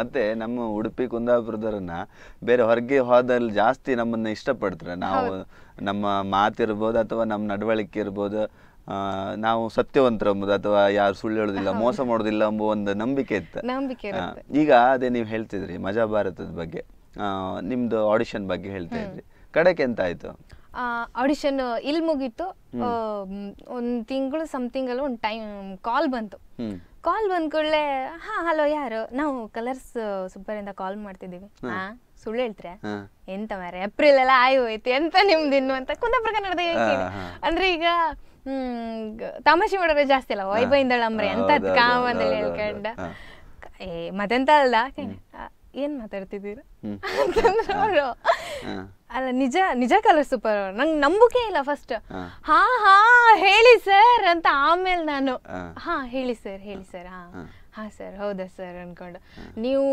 ಮತ್ತೆ ನಮ್ಮ ಉಡುಪಿ ಕುಂದಾಪುರದವರನ್ನ ಬೇರೆ ಹೊರಗೆ ಹೋದಲ್ಲಿ ಜಾಸ್ತಿ ನಮ್ಮನ್ನ ಇಷ್ಟಪಡ್ತಾರೆ ನಾವು ನಮ್ಮ ಮಾತಿರ್ಬೋದು ಅಥವಾ ನಮ್ಮ ನಡವಳಿಕೆ ಇರ್ಬೋದು ನಾವು ಸತ್ಯವಂತರಂಬುದು ಅಥವಾ ಯಾರು ಸುಳ್ಳು ಹೇಳೋದಿಲ್ಲ ಮೋಸ ಮಾಡೋದಿಲ್ಲ ಎಂಬ ಒಂದು ನಂಬಿಕೆ ಇತ್ತು ಈಗ ಅದೇ ನೀವು ಹೇಳ್ತಿದ್ರಿ ಮಜಾ ಭಾರತದ ಬಗ್ಗೆ ನಿಮ್ದು ಆಡಿಷನ್ ಬಗ್ಗೆ ಹೇಳ್ತಾ ಇದ್ರಿ ಕಡೆಗೆ ಎಂತ ಆಯ್ತು ಆಡಿಷನ್ ಇಲ್ಲಿ ಮುಗೀತು ಒಂದ್ ತಿಂಗಳು ಸಮಥಿಂಗ್ ಅಲ್ಲಿ ಒಂದು ಟೈಮ್ ಕಾಲ್ ಬಂತು ಕಾಲ್ ಬಂದ ಕೂಡಲೇ ಹಾ ಹಲೋ ಯಾರು ನಾವು ಕಲರ್ಸ್ ಸೂಪರ್ ಇಂದ ಕಾಲ್ ಮಾಡ್ತಿದ್ದೀವಿ ಹಾ ಸುಳ್ಳು ಹೇಳ್ತ್ರೆ ಎಂತ ಮಾರೆ ಏಪ್ರಿಲ್ ಎಲ್ಲ ಆಯ್ ಹೋಯ್ತು ಎಂತ ಇನ್ನು ಅಂತ ಕುಂದಾಪುರ ಕನ್ನಡದ ಅಂದ್ರೆ ಈಗ ಹ್ಮ್ ತಮಾಷೆ ಮಾಡೋರು ಜಾಸ್ತಿ ಅಲ್ಲ ವೈ ಅಂಬ್ರೆ ಎಂತ ಕಾಮ್ ಅಂತ ಹೇಳ್ಕೊಂಡ ಏ ಮತ್ತೆಂತ ಅಲ್ಲ ಏನ್ ಮಾತಾಡ್ತಿದ್ದೀರ ಅಲ್ಲ ನಿಜ ನಿಜ ಕಲರ್ ಸೂಪರ್ ಅವರು ನಂಗೆ ನಂಬಿಕೆ ಇಲ್ಲ ಫಸ್ಟ್ ಹಾ ಹಾ ಹೇಳಿ ಸರ್ ಅಂತ ಆಮೇಲೆ ನಾನು ಹಾ ಹೇಳಿ ಸರ್ ಹೇಳಿ ಸರ್ ಹಾ ಹಾ ಸರ್ ಹೌದಾ ಸರ್ ಅನ್ಕೊಂಡು ನೀವು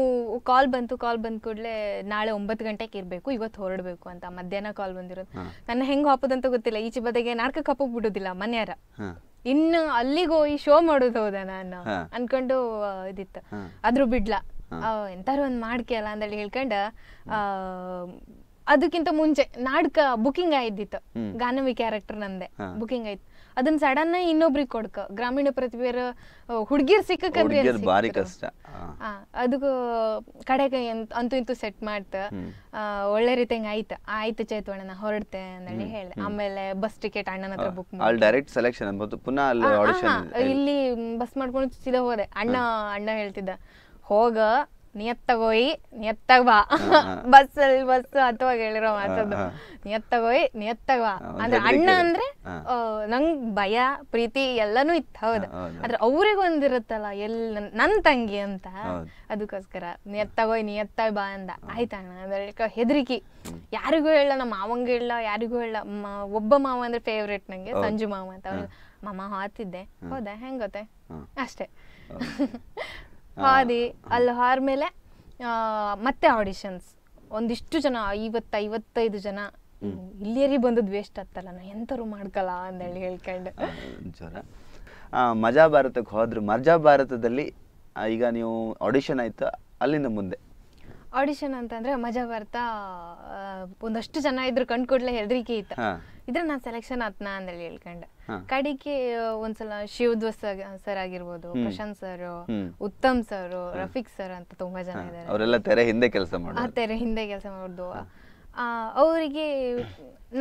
ಕಾಲ್ ಬಂತು ಕಾಲ್ ಬಂದ ಕೂಡಲೇ ನಾಳೆ ಒಂಬತ್ತು ಗಂಟೆಗೆ ಇರಬೇಕು ಇವತ್ತು ಹೊರಡಬೇಕು ಅಂತ ಮಧ್ಯಾಹ್ನ ಕಾಲ್ ಬಂದಿರೋದು ನನ್ನ ಹೆಂಗೆ ಹಾಪದಂತ ಗೊತ್ತಿಲ್ಲ ಈಚೆ ಬದಗೆ ನಾಲ್ಕು ಕಪ್ಪ ಬಿಡೋದಿಲ್ಲ ಮನೆಯಾರ ಇನ್ನು ಅಲ್ಲಿಗೆ ಹೋಗಿ ಶೋ ಮಾಡೋದು ಹೌದಾ ನಾನು ಅನ್ಕೊಂಡು ಇದಿತ್ತು ಆದ್ರೂ ಬಿಡ್ಲಾ ಎಂತಾರು ಒಂದ್ ಮಾಡ್ಕೆ ಅಲ್ಲ ಹೇಳ್ಕೊಂಡ ಆ ಅದಕ್ಕಿಂತ ಮುಂಚೆ ನಾಡ್ಕ ಬುಕಿಂಗ್ ಆಯ್ದಿತ್ತು ಗಾನವಿ ಕ್ಯಾರೆಕ್ಟರ್ ನಂದೆ ಬುಕಿಂಗ್ ಆಯ್ತು ಅದನ್ನ ಸಡನ್ ಇನ್ನೊಬ್ರಿಗೆ ಕೊಡ್ಕ ಗ್ರಾಮೀಣ ಪ್ರತಿಭೆಯರ ಹುಡುಗಿರ್ ಸಿಕ್ಕ ಬಾರಿ ಕಷ್ಟ ಅದಕ್ಕೂ ಕಡೆಗೆ ಅಂತೂ ಇಂತೂ ಸೆಟ್ ಮಾಡ್ತ ಒಳ್ಳೆ ರೀತಿ ಹಂಗ ಆಯ್ತು ಆಯ್ತು ಚೇತವಣ್ಣ ನಾ ಹೊರಡ್ತೆ ಅಂತೇಳಿ ಹೇಳಿ ಆಮೇಲೆ ಬಸ್ ಟಿಕೆಟ್ ಅಣ್ಣನ ಹತ್ರ ಬುಕ್ ಮಾಡಿ ಡೈರೆಕ್ಟ್ ಸೆಲೆಕ್ಷನ್ ಅನ್ಬೋದು ಪುನಃ ಇಲ್ಲಿ ಬಸ್ ಮಾಡ್ಕೊಂಡು ಸೀದಾ ಹೋದೆ ಅಣ್ಣ ಅಣ್ಣ ಹೇಳ್ತಿದ್ದ ಹೋಗ ತಗೋಯಿ ನಿಯತ್ತಾಗ ಬಾ ಬಸ್ ಅಲ್ಲಿ ಬಸ್ ಅಥವಾ ಹೇಳಿರೋ ಮಾತದ್ದು ನಿಯತ್ತಾಗೋಯಿ ನಿಯತ್ತಾಗ ಬಾ ಅಂದ್ರೆ ಅಣ್ಣ ಅಂದ್ರೆ ನಂಗ್ ಭಯ ಪ್ರೀತಿ ಎಲ್ಲಾನು ಇತ್ತು ಹೌದು ಆದ್ರೆ ಅವ್ರಿಗೊಂದಿರುತ್ತಲ್ಲ ಎಲ್ ನನ್ ತಂಗಿ ಅಂತ ಅದಕ್ಕೋಸ್ಕರ ನಿಯತ್ತಾಗೋಯ್ ನಿಯತ್ತಾಗ ಬಾ ಅಂದ ಅಣ್ಣ ಅಂದ್ರೆ ಹೆದರಿಕಿ ಯಾರಿಗೂ ಹೇಳ ನಮ್ಮ ಮಾವಂಗ ಹೇಳ ಯಾರಿಗೂ ಹೇಳ ಒಬ್ಬ ಮಾವ ಅಂದ್ರೆ ಫೇವ್ರೇಟ್ ನಂಗೆ ಸಂಜು ಮಾವ ಅಂತ ಮಾಮ ಹಾತಿದ್ದೆ ಹೌದಾ ಹೆಂಗೊತ್ತೆ ಅಷ್ಟೇ ಹಾದಿ ಅಲ್ಲಿ ಹಾರ್ಮೇಲೆ ಮೇಲೆ ಮತ್ತೆ ಆಡಿಷನ್ಸ್ ಒಂದಿಷ್ಟು ಜನ ಐವತ್ತು ಐವತ್ತೈದು ಜನ ಇಲ್ಲಿಯರಿ ಬಂದದ್ ವೇಸ್ಟ್ ಆಗ್ತಲ್ಲ ನಾ ಅಂತ ಮಾಡ್ಕಲ್ಲ ಹೇಳಿ ಹೇಳ್ಕೊಂಡು ಜ್ವರ ಮಜಾ ಭಾರತಕ್ಕೆ ಹೋದ್ರು ಮಜಾ ಭಾರತದಲ್ಲಿ ಈಗ ನೀವು ಆಡಿಷನ್ ಆಯ್ತು ಅಲ್ಲಿಂದ ಮುಂದೆ ಆಡಿಷನ್ ಅಂತಂದ್ರೆ ಮಜಾ ಬರ್ತಾ ಒಂದಷ್ಟು ಜನ ಇದ್ರು ಕಂಡು ಕೂಡಲೇ ಹೆದರಿಕೆ ಇತ್ತ ಇದ್ರೆ ನಾನ್ ಸೆಲೆಕ್ಷನ್ ಆತ್ನ ಹೇಳಿ ಹೇಳ್ಕೊಂಡೆ ಕಡಿಕೆ ಒಂದ್ಸಲ ಶಿವಧ್ವಸ್ ಸರ್ ಆಗಿರ್ಬೋದು Prashanth sir Uttam sir Rafiq sir ಅಂತ ತುಂಬಾ ಜನ ಇದ್ದಾರೆ ಅವರೆಲ್ಲ ತೆರೆ ಹಿಂದೆ ಕೆಲಸ ಮಾಡೋದು ಆ ತೆರೆ ಹಿಂದೆ ಕೆಲಸ ಮಾಡೋದು ಅವರಿಗೆ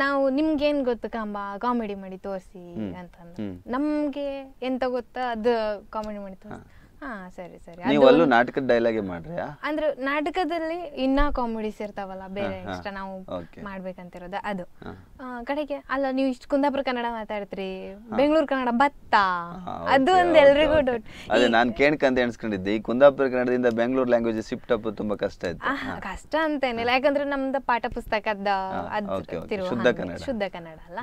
ನಾವು ನಿಮ್ಗೇನ್ ಗೊತ್ತು ಕಾಂಬ ಕಾಮಿಡಿ ಮಾಡಿ ತೋರಿಸಿ ಅಂತಂದ್ರೆ ನಮ್ಗೆ ಎಂತ ಗೊತ್ತಾ ಅದು ಕಾಮಿಡಿ ಮಾಡಿ ತೋರಿಸಿ ಹಾ ಸರಿ ಸರಿ ನೀವು ನಾಟಕದ ಮಾಡ್ರಿ ಅಂದ್ರೆ ನಾಟಕದಲ್ಲಿ ಇನ್ನ ಕಾಮಿಡೀಸ್ ಇರ್ತಾವಲ್ಲ ಬೇರೆ ಇಷ್ಟ ನಾವು ಮಾಡ್ಬೇಕಂತಿರೋದು ಅದು ಕಡೆಗೆ ಅಲ್ಲ ನೀವು ಇಷ್ಟು ಕುಂದಾಪುರ ಕನ್ನಡ ಮಾತಾಡ್ತೀರಿ ಬೆಂಗಳೂರು ಕನ್ನಡ ಭತ್ತ ಅದು ಒಂದು ಎಲ್ರಿಗೂ ಡೌಟ್ ಅದೇ ನಾನು ಕೇಳ್ಕಂತ ಎಣಿಸ್ಕೊಂಡಿದ್ದೆ ಈ ಕುಂದಾಪುರ ಕನ್ನಡದಿಂದ ಬೆಂಗಳೂರು ಲ್ಯಾಂಗ್ವೇಜ್ ಶಿಫ್ಟ್ ಅಪ್ ತುಂಬಾ ಕಷ್ಟ ಇತ್ತು ಕಷ್ಟ ಅಂತೇನಿಲ್ಲ ಯಾಕಂದ್ರೆ ನಮ್ದು ಪಾಠ ಪುಸ್ತಕದ ಶುದ್ಧ ಕನ್ನಡ ಶುದ್ಧ ಕನ್ನಡ ಅಲ್ಲ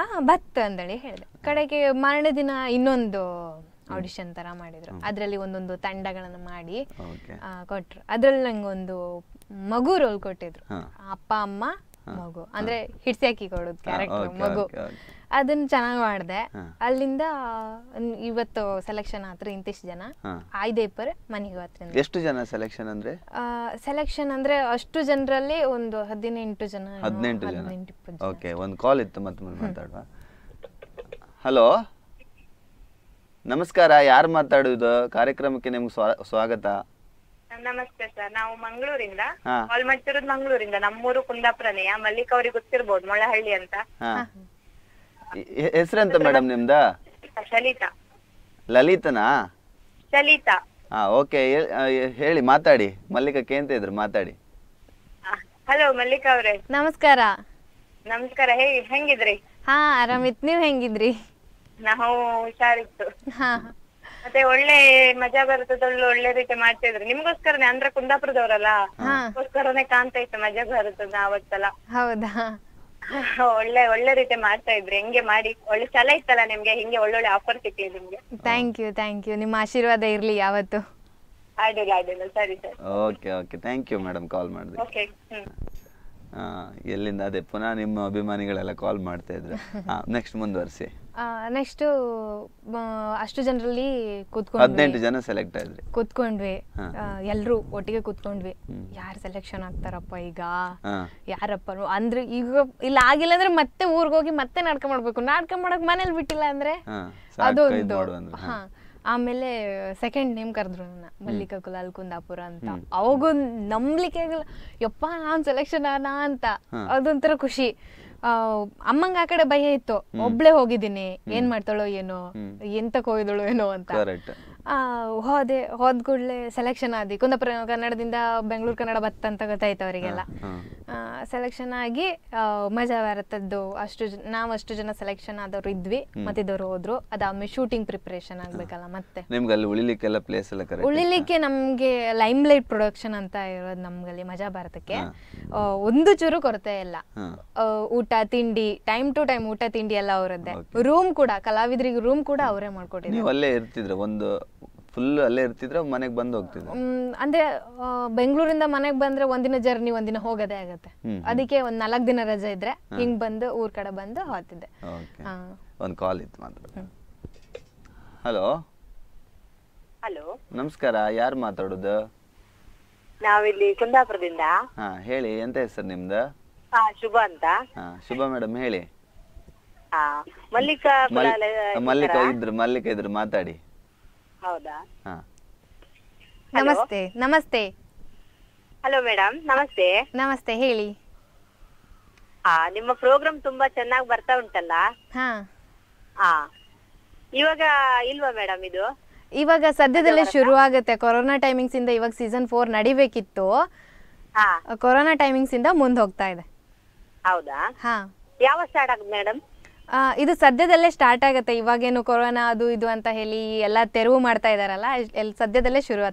ಆ ಬತ್ತ ಅಂದೇಳಿ ಹೇಳಿದೆ ಕಡೆಗೆ ಮರಣ ದಿನ ಇನ್ನೊಂದು ಆಡಿಷನ್ ತರ ಮಾಡಿದ್ರು ಅದರಲ್ಲಿ ಒಂದೊಂದು ತಂಡಗಳನ್ನು ಮಾಡಿ ಕೊಟ್ರು ಅದ್ರಲ್ಲಿ ನಂಗೊಂದು ಮಗು ರೋಲ್ ಕೊಟ್ಟಿದ್ರು ಅಪ್ಪ ಅಮ್ಮ ಮಗು ಅಂದ್ರೆ ಹಿಡ್ಸ್ಯಾಕಿ ಕೊಡೋದು ಕ್ಯಾರೆಕ್ಟರ್ ಮಗು ಅದನ್ನ ಚೆನ್ನಾಗಿ ಮಾಡಿದೆ ಅಲ್ಲಿಂದ ಇವತ್ತು ಸೆಲೆಕ್ಷನ್ ಆತ್ರ ಇಂತಿಷ್ಟು ಜನ ಆಯ್ದೇಪರ್ ಮನೆಗೆ ಹತ್ರ ಎಷ್ಟು ಜನ ಸೆಲೆಕ್ಷನ್ ಅಂದ್ರೆ ಸೆಲೆಕ್ಷನ್ ಅಂದ್ರೆ ಅಷ್ಟು ಜನರಲ್ಲಿ ಒಂದು ಹದಿನೆಂಟು ಜನ ಹದಿನೆಂಟು ಜನ ಒಂದು ಕಾಲ್ ಇತ್ತು ಮತ್ತೆ ಮಾತಾಡುವ ಹಲೋ ನಮಸ್ಕಾರ ಯಾರು ಮಾತಾಡುವುದು ಕಾರ್ಯಕ್ರಮಕ್ಕೆ ನಿಮ್ಗೆ ಸ್ವಾಗತ ನಮಸ್ತೆ ಸರ್ ನಾವು ಮಂಗಳೂರಿಂದ ಮಾಡ್ತಿರೋದು ಮಂಗಳೂರಿಂದ ನಮ್ಮೂರು ಕುಂದಾಪುರನೇ ಮಲ್ಲಿಕ್ ಅವ್ರಿಗೆ ಗೊತ್ತಿರ್ಬೋದು ಮೊಳಹಳ್ಳಿ ಅಂತ ಹೆಸರೆಂತ ಮೇಡಮ್ ನಿಮ್ದ ಸಲಿತಾ ಲಲಿತನಾ ಸಲಿತಾ ಹಾ ಓಕೆ ಹೇಳಿ ಮಾತಾಡಿ ಮಲ್ಲಿಕ ಕೇಂತ ಇದ್ರು ಮಾತಾಡಿ ಹಲೋ ಮಲ್ಲಿಕಾ ಅವರೇ ನಮಸ್ಕಾರ ನಮಸ್ಕಾರ ಹೇ ಹೆಂಗಿದ್ರಿ ಹಾ ಆರಾಮಿತ್ ನೀವ್ ಹೆಂಗಿದ್ರಿ ನಾವು ಹುಷಾರಿತ್ತು ಮತ್ತೆ ಒಳ್ಳೆ ಮಜಾ ಭಾರತದಲ್ಲಿ ಒಳ್ಳೆ ರೀತಿ ಮಾಡ್ತಾ ಇದ್ರು ನಿಮ್ಗೋಸ್ಕರನೇ ಅಂದ್ರೆ ಕುಂದಾಪುರದವರಲ್ಲ ಅದಕ್ಕೋಸ್ಕರನೇ ಕಾಣ್ತಾ ಇತ್ತು ಮಜಾ ಭಾರತದ ಆವತ್ತೆಲ್ಲ ಹೌದಾ ಒಳ್ಳೆ ಒಳ್ಳೆ ರೀತಿ ಮಾಡ್ತಾ ಇದ್ರಿ ಹೆಂಗೆ ಮಾಡಿ ಒಳ್ಳೆ ಛಲ ಇತ್ತಲ್ಲ ನಿಮ್ಗೆ ಹಿಂಗೆ ಒಳ್ಳೊಳ್ಳೆ ಆಫರ್ ಸಿಕ್ಲಿ ನಿಮ್ಗೆ ಥ್ಯಾಂಕ್ ಯು ಥ್ಯಾಂಕ್ ಯು ನಿಮ್ಮ ಆಶೀರ್ವಾದ ಇರ್ಲಿ ಯಾವತ್ತು ಅಡ್ಡಿಲ್ಲ ಅಡ್ಡಿಲ್ಲ ಸರಿ sir okay okay thank you madam call ಮಾಡಿದ್ರಿ ಓಕೆ ಎಲ್ಲಿಂದ ಅದೇ ಪುನಃ ನಿಮ್ಮ ಅಭಿಮಾನಿಗಳೆಲ್ಲ ಕಾಲ್ ಮಾಡ್ತಾ ಇದ್ರು ನೆಕ್ಸ್ಟ್ ಮುಂದುವರಿಸಿ ನೆಕ್ಸ್ಟ್ ಅಷ್ಟು ಜನರಲ್ಲಿ ಕೂತ್ಕೊಂಡು ಹದಿನೆಂಟು ಜನ ಸೆಲೆಕ್ಟ್ ಆದ್ರಿ ಕೂತ್ಕೊಂಡ್ವಿ ಎಲ್ಲರೂ ಒಟ್ಟಿಗೆ ಕುತ್ಕೊಂಡ್ವಿ ಯಾರು ಸೆಲೆಕ್ಷನ್ ಆಗ್ತಾರಪ್ಪ ಈಗ ಯಾರಪ್ಪ ಅಂದ್ರೆ ಈಗ ಇಲ್ಲ ಆಗಿಲ್ಲ ಅಂದ್ರೆ ಮತ್ತೆ ಊರಿಗೆ ಹೋಗಿ ಮತ್ತೆ ನಾಟಕ ಮಾಡ್ಬೇಕು ನಾಟಕ ಮಾಡಕ್ ಮನೇಲಿ ಬಿಟ್ಟಿಲ್ಲ ಅಂದ್ರೆ ಅದೊಂದು ಹಾ ಆಮೇಲೆ ಸೆಕೆಂಡ್ ನೇಮ್ ಕರೆದ್ರು ನನ್ನ ಮಲ್ಲಿಕಾ ಕುಲಾಲ್ ಕುಂದಾಪುರ ಅಂತ ಅವಾಗೂ ನಂಬ್ಲಿಕ್ಕೆ ಆಗಲ್ಲ ಯಪ್ಪ ನಾನ್ ಸೆಲೆಕ್ಷನ್ ಆನ ಅಂತ ಅದೊಂಥರ ಖುಷಿ ಅಮ್ಮಂಗ ಆ ಕಡೆ ಭಯ ಇತ್ತು ಒಬ್ಳೆ ಹೋಗಿದ್ದೀನಿ ಏನ್ ಮಾಡ್ತಾಳೋ ಏನೋ ಎಂತಕ್ ಹೋಗಿದಳೋ ಏನೋ ಅಂತ ಹೋದೆ ಹೋದ ಕೂಡಲೇ ಸೆಲೆಕ್ಷನ್ ಆದಿ ಕುಂದಾಪುರ ಕನ್ನಡದಿಂದ ಬೆಂಗಳೂರು ಕನ್ನಡ ಬತ್ತಂತ ಗೊತ್ತಾಯ್ತು ಅವರಿಗೆಲ್ಲ ಸೆಲೆಕ್ಷನ್ ಆಗಿ ಮಜಾ ಬರತ್ತದ್ದು ಅಷ್ಟು ನಾವ್ ಅಷ್ಟು ಜನ ಸೆಲೆಕ್ಷನ್ ಆದವ್ರು ಇದ್ವಿ ಮತ್ತಿದ್ದವ್ರು ಹೋದ್ರು ಅದಾದ್ಮೇಲೆ ಶೂಟಿಂಗ್ ಪ್ರಿಪರೇಷನ್ ಆಗ್ಬೇಕಲ್ಲ ಮತ್ತೆ ನಿಮ್ಗೆ ಅಲ್ಲಿ ಉಳಿಲಿಕ್ಕೆಲ್ಲ ಪ್ಲೇಸ್ ಎಲ್ಲ ಉಳಿಲಿಕ್ಕೆ ನಮ್ಗೆ ಲೈಮ್ ಲೈಟ್ ಪ್ರೊಡಕ್ಷನ್ ಅಂತ ಇರೋದು ನಮ್ಗಲ್ಲಿ ಮಜಾ ಬರತಕ್ಕೆ ಒಂದು ಚೂರು ಕೊರತೆ ಇಲ್ಲ ಊಟ ತಿಂಡಿ ಟೈಮ್ ಟು ಟೈಮ್ ಊಟ ತಿಂಡಿ ಎಲ್ಲ ಅವರದ್ದೇ ರೂಮ್ ಕೂಡ ಕಲಾವಿದರಿಗೆ ರೂಮ್ ಕೂಡ ಅವರೇ ಮಾಡ್ಕೊಟ್ಟಿದ್ರು ಅಲ್ಲೇ ಇರ್ತಿದ್ರೆ ಒಂದು ಫುಲ್ ಅಲ್ಲೇ ಇರ್ತಿದ್ರೆ ಮನೆಗೆ ಬಂದು ಹೋಗ್ತಿದ್ರು ಅಂದ್ರೆ ಬೆಂಗಳೂರಿಂದ ಮನೆಗೆ ಬಂದ್ರೆ ಒಂದಿನ ಜರ್ನಿ ಒಂದಿನ ಹೋಗೋದೇ ಆಗತ್ತೆ ಅದಕ್ಕೆ ಒಂದ್ ನಾಲ್ಕ್ ದಿನ ರಜೆ ಇದ್ರೆ ಹಿಂಗ್ ಬಂದು ಊರ್ ಕಡೆ ಬಂದು ಹೋಗ್ತಿದ್ದೆ ಒಂದ್ ಕಾಲ್ ಇತ್ತು ಮಾತ್ರ ಹಲೋ ಹಲೋ ನಮಸ್ಕಾರ ಯಾರು ಮಾತಾಡೋದು ನಾವಿಲ್ಲಿ ಕುಂದಾಪುರದಿಂದ ಹಾ ಹೇಳಿ ಎಂತ ಹೆಸರು ನಿಮ್ದು ಹಾ ಶುಭ ಅಂತ ಹಾ ಶುಭ ಮೇಡಮ್ ಹೇಳಿ ಮಲ್ಲಿಕಾ ಮಲ್ಲಿಕಾ ಇದ್ರು ಮಲ್ಲಿಕಾ ಇದ್ರು ಮಾತಾಡಿ ಹೌದಾ ನಮಸ್ತೆ ನಮಸ್ತೆ ಹಲೋ ಮೇಡಮ್ ನಮಸ್ತೆ ನಮಸ್ತೆ ಹೇಳಿ ಹಾ ನಿಮ್ಮ ಪ್ರೋಗ್ರಾಮ್ ತುಂಬಾ ಚೆನ್ನಾಗಿ ಬರ್ತಾ ಉಂಟಲ್ಲ ಹಾ ಹಾ ಇವಾಗ ಇಲ್ವಾ ಮೇಡಮ್ ಇದು ಇವಾಗ ಸದ್ಯದಲ್ಲೇ ಶುರು ಆಗುತ್ತೆ ಕೊರೋನಾ ಟೈಮಿಂಗ್ಸ್ ಇಂದ ಇವಾಗ ಸೀಸನ್ ಫೋರ್ ನಡಿಬೇಕಿತ್ತು ಕೊರೋನಾ ಟೈಮಿಂಗ್ಸ್ ಇಂದ ಮುಂದೆ ಹೋಗ್ತಾ ಇದೆ ಹೌದಾ ಹಾ ಯಾವ ಸ್ಟಾರ್ಟ್ ಆಗುದು ಮೇಡಮ್ ಇದು ಸದ್ಯದಲ್ಲೇ ಸ್ಟಾರ್ಟ್ ಆಗುತ್ತೆ ಇವಾಗೇನು ಕೊರೋನಾ ಅದು ಇದು ಅಂತ ಹೇಳಿ ಎಲ್ಲ ತೆರವು ಮಾಡ್ತಾ ಇದಾರಲ್ಲ ಸದ್ಯದಲ್ಲೇ ಶುರು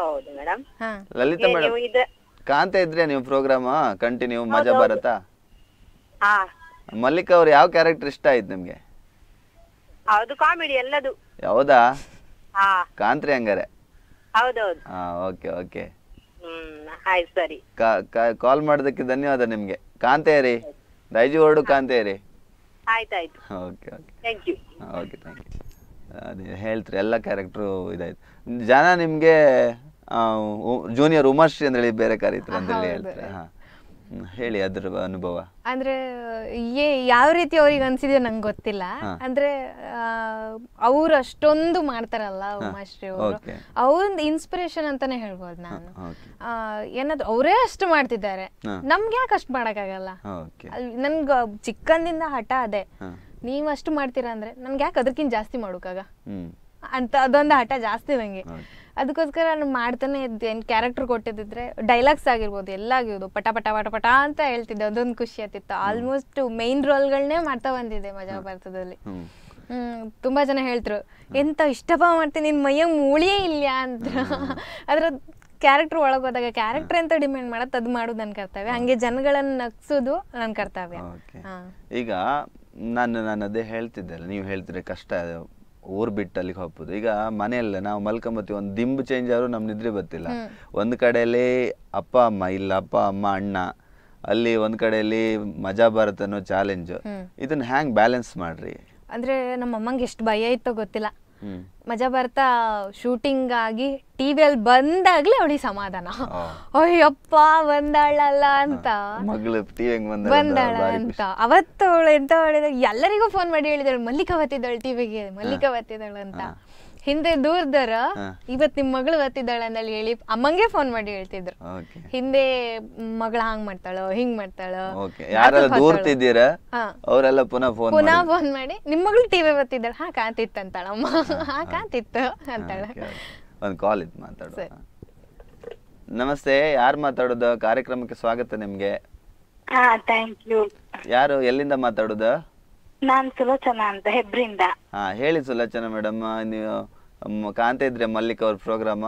ಹೌದು ಮೇಡಮ್ ಹಾ ಲಲಿತಾ ಮೇಡಮ್ ನೀವು ಇದ್ರೆ ನೀವು ಪ್ರೋಗ್ರಾಮ್ ಕಂಟಿನ್ಯೂ ಮಜಾ ಬರುತ್ತಾ ಹಾ ಮಲ್ಲಿಕ ಅವ್ರು ಯಾವ ಕ್ಯಾರೆಕ್ಟರ್ ಇಷ್ಟ ಆಯ್ತು ನಿಮ್ಗೆ ಹೌದು ಕಾಮಿಡಿ ಎಲ್ಲದು ಹೌದಾ ಹಾ ಕಾಂತ್ರಿ ಹಂಗಾರೆ ಹೌದೌದು ಹಾ ಓಕೆ ಓಕೆ ಹ್ಮ್ ಸರಿ ಕಾಲ್ ಮಾಡೋದಕ್ಕೆ ಧನ್ಯವಾದ ನಿಮ್ಗೆ ಕಾಂತೇರಿ ದೈಜಿ ಹೊರಡು ಕಾಂತೇರಿ ಆಯ್ತಾಯ್ತು okay okay thank you okay thank you ನೀವು ಹೇಳ್ತೀರಿ ಎಲ್ಲ ಕ್ಯಾರೆಕ್ಟ್ರು ಇದಾಯ್ತು ಜನ ನಿಮಗೆ ಜೂನಿಯರ್ ಉಮಾಶ್ರೀ ಅಂತೇಳಿ ಬೇರೆ ಕರೀತಾರೆ ಅಂತೇಳಿ ಹೇಳ್ತಾರೆ ಹಾಂ ಹೇಳಿ ಅದ್ರ ಅನುಭವ ಅಂದ್ರೆ ಏ ಯಾವ ರೀತಿ ಅವ್ರಿಗೆ ಅನ್ಸಿದ್ಯೋ ನಂಗೆ ಗೊತ್ತಿಲ್ಲ ಅಂದ್ರೆ ಅವ್ರು ಅಷ್ಟೊಂದು ಮಾಡ್ತಾರಲ್ಲ ಉಮಾಶ್ರೀ ಅವರು ಅವ್ರೊಂದು ಇನ್ಸ್ಪಿರೇಷನ್ ಅಂತಾನೆ ಹೇಳ್ಬೋದು ನಾನು ಏನಾದ್ರು ಅವರೇ ಅಷ್ಟು ಮಾಡ್ತಿದ್ದಾರೆ ನಮ್ಗೆ ಯಾಕೆ ಅಷ್ಟು ಮಾಡಕ್ಕಾಗಲ್ಲ ನನ್ಗ ಚಿಕ್ಕಂದಿಂದ ಹಠ ಅದೇ ನೀವು ಅಷ್ಟು ಮಾಡ್ತೀರಾ ಅಂದ್ರೆ ನನ್ಗೆ ಯಾಕೆ ಅದಕ್ಕಿಂತ ಜಾಸ್ತಿ ಮಾಡೋಕಾಗ ಅಂತ ಅದೊಂದು ಹಠ ಜಾಸ್ತಿ ನಂಗೆ ಅದಕ್ಕೋಸ್ಕರ ನಾನು ಮಾಡ್ತಾನೆ ಇದ್ದೆ ಏನು ಕ್ಯಾರೆಕ್ಟರ್ ಕೊಟ್ಟಿದ್ದಿದ್ರೆ ಡೈಲಾಗ್ಸ್ ಆಗಿರ್ಬೋದು ಎಲ್ಲ ಆಗಿರೋದು ಪಟ ಪಟ ಪಟ ಪಟ ಅಂತ ಹೇಳ್ತಿದ್ದೆ ಅದೊಂದು ಖುಷಿ ಆಗ್ತಿತ್ತು ಆಲ್ಮೋಸ್ಟ್ ಮೈನ್ ರೋಲ್ಗಳನ್ನೇ ಮಾಡ್ತಾ ಬಂದಿದ್ದೆ ಮಜಾ ಭಾರತದಲ್ಲಿ ಹ್ಮ್ ತುಂಬಾ ಜನ ಹೇಳ್ತರು ಎಂತ ಇಷ್ಟಪ ಮಾಡ್ತೀನಿ ನಿನ್ ಮೈಯ ಮೂಳಿಯೇ ಇಲ್ಲ ಅಂತ ಅದ್ರ ಕ್ಯಾರೆಕ್ಟರ್ ಒಳಗೆ ಹೋದಾಗ ಕ್ಯಾರೆಕ್ಟರ್ ಅಂತ ಡಿಮ್ಯಾಂಡ್ ಮಾಡೋದು ಅದು ಮಾಡೋದು ನನ್ನ ಕರ್ತವ್ಯ ಹಂಗೆ ಜನಗಳನ್ನ ನಗ್ಸೋದು ನನ್ನ ಕರ್ತವ್ಯ ಈಗ ನಾನು ನಾನು ಅದೇ ಹೇಳ್ತಿದ್ದೆ ನೀವು ಹೇಳ್ತೀರಿ ಕಷ್ಟ ಊರ್ ಬಿಟ್ಟು ಅಲ್ಲಿಗೆ ಹೋಗ್ಬೋದು ಈಗ ಮನೆಯಲ್ಲೇ ನಾವು ಮಲ್ಕೊಂಬತ್ತೀವಿ ಒಂದು ದಿಂಬು ಚೇಂಜ್ ಆದ್ರೂ ನಮ್ ನಿದ್ರೆ ಬರ್ತಿಲ್ಲ ಒಂದು ಕಡೆಯಲ್ಲಿ ಅಪ್ಪ ಅಮ್ಮ ಇಲ್ಲ ಅಪ್ಪ ಅಮ್ಮ ಅಣ್ಣ ಅಲ್ಲಿ ಒಂದ್ ಕಡೆಯಲ್ಲಿ ಮಜಾ ಬರುತ್ತೆ ಅನ್ನೋ ಚಾಲೆಂಜ್ ಇದನ್ನ ಹ್ಯಾಂಗ್ ಬ್ಯಾಲೆನ್ಸ್ ಮಾಡ್ರಿ ಅಂದ್ರೆ ನಮ್ಮ ಅಮ್ಮಂಗೆ ಎಷ್ಟು ಭಯ ಇತ್ತೋ ಗೊತ್ತಿಲ್ಲ ಮಜಾ ಬರ್ತಾ ಶೂಟಿಂಗ್ ಆಗಿ ಟಿವಿಯಲ್ಲಿ ಬಂದಾಗ್ಲೇ ಅವಳಿಗೆ ಸಮಾಧಾನ ಅಯ್ಯಪ್ಪ ಬಂದಾಳಲ್ಲ ಅಂತ ಬಂದಾಳ ಅಂತ ಅವತ್ತು ಅವಳು ಎಂತ ಹೇಳಿದ ಎಲ್ಲರಿಗೂ ಫೋನ್ ಮಾಡಿ ಹೇಳಿದಳು ಮಲ್ಲಿಕಾ ಬತ್ತಿದ್ದಾಳು ಟಿವಿಗೆ ಮಲ್ಲಿಕಾ ಬತ್ತಿದ್ದಾಳು ಅಂತ ಹಿಂದೆ ದೂರದರ ಇವತ್ ನಿಮ್ ಮಗಳು ಬರ್ತಿದ್ದಾಳೆ ಅಂದಲ್ಲಿ ಹೇಳಿ ಅಮ್ಮಂಗೆ ಫೋನ್ ಮಾಡಿ ಹೇಳ್ತಿದ್ರು ಹಿಂದೆ ಮಗಳ ಹಂಗ್ ಮಾಡ್ತಾಳ ಹಿಂಗ್ ಮಾಡ್ತಾಳ ಯಾರೆಲ್ಲ ದೂರ್ತಿದ್ದೀರ ಅವರೆಲ್ಲ ಪುನಃ ಫೋನ್ ಪುನಃ ಫೋನ್ ಮಾಡಿ ನಿಮ್ ಮಗಳು ಟಿವಿ ಬರ್ತಿದ್ದಾಳ ಹಾ ಕಾಂತಿತ್ತು ಅಂತಾಳ ಅಮ್ಮ ಹಾ ಕಾಂತಿತ್ತು ಅಂತಾಳ ಒಂದ್ ಕಾಲ್ ಇತ್ತು ಮಾತಾಡೋ ನಮಸ್ತೆ ಯಾರ್ ಮಾತಾಡೋದು ಕಾರ್ಯಕ್ರಮಕ್ಕೆ ಸ್ವಾಗತ ನಿಮ್ಗೆ ಹಾ ಥ್ಯಾಂಕ್ ಯು ಯಾರು ಎಲ್ಲಿಂದ ಮಾತಾಡೋದು ನಾನ್ ಸುಲೋಚನಾ ಅಂತ ಹೆಬ್ರಿಂದ ಹಾ ಹೇಳಿ ಸುಲೋಚನಾ ಮೇಡಮ್ ನೀವು ಕಾಂತ ಇದ್ರೆ ಮಲ್ಲಿಕ್ ಅವ್ರ ಪ್ರೋಗ್ರಾಮ್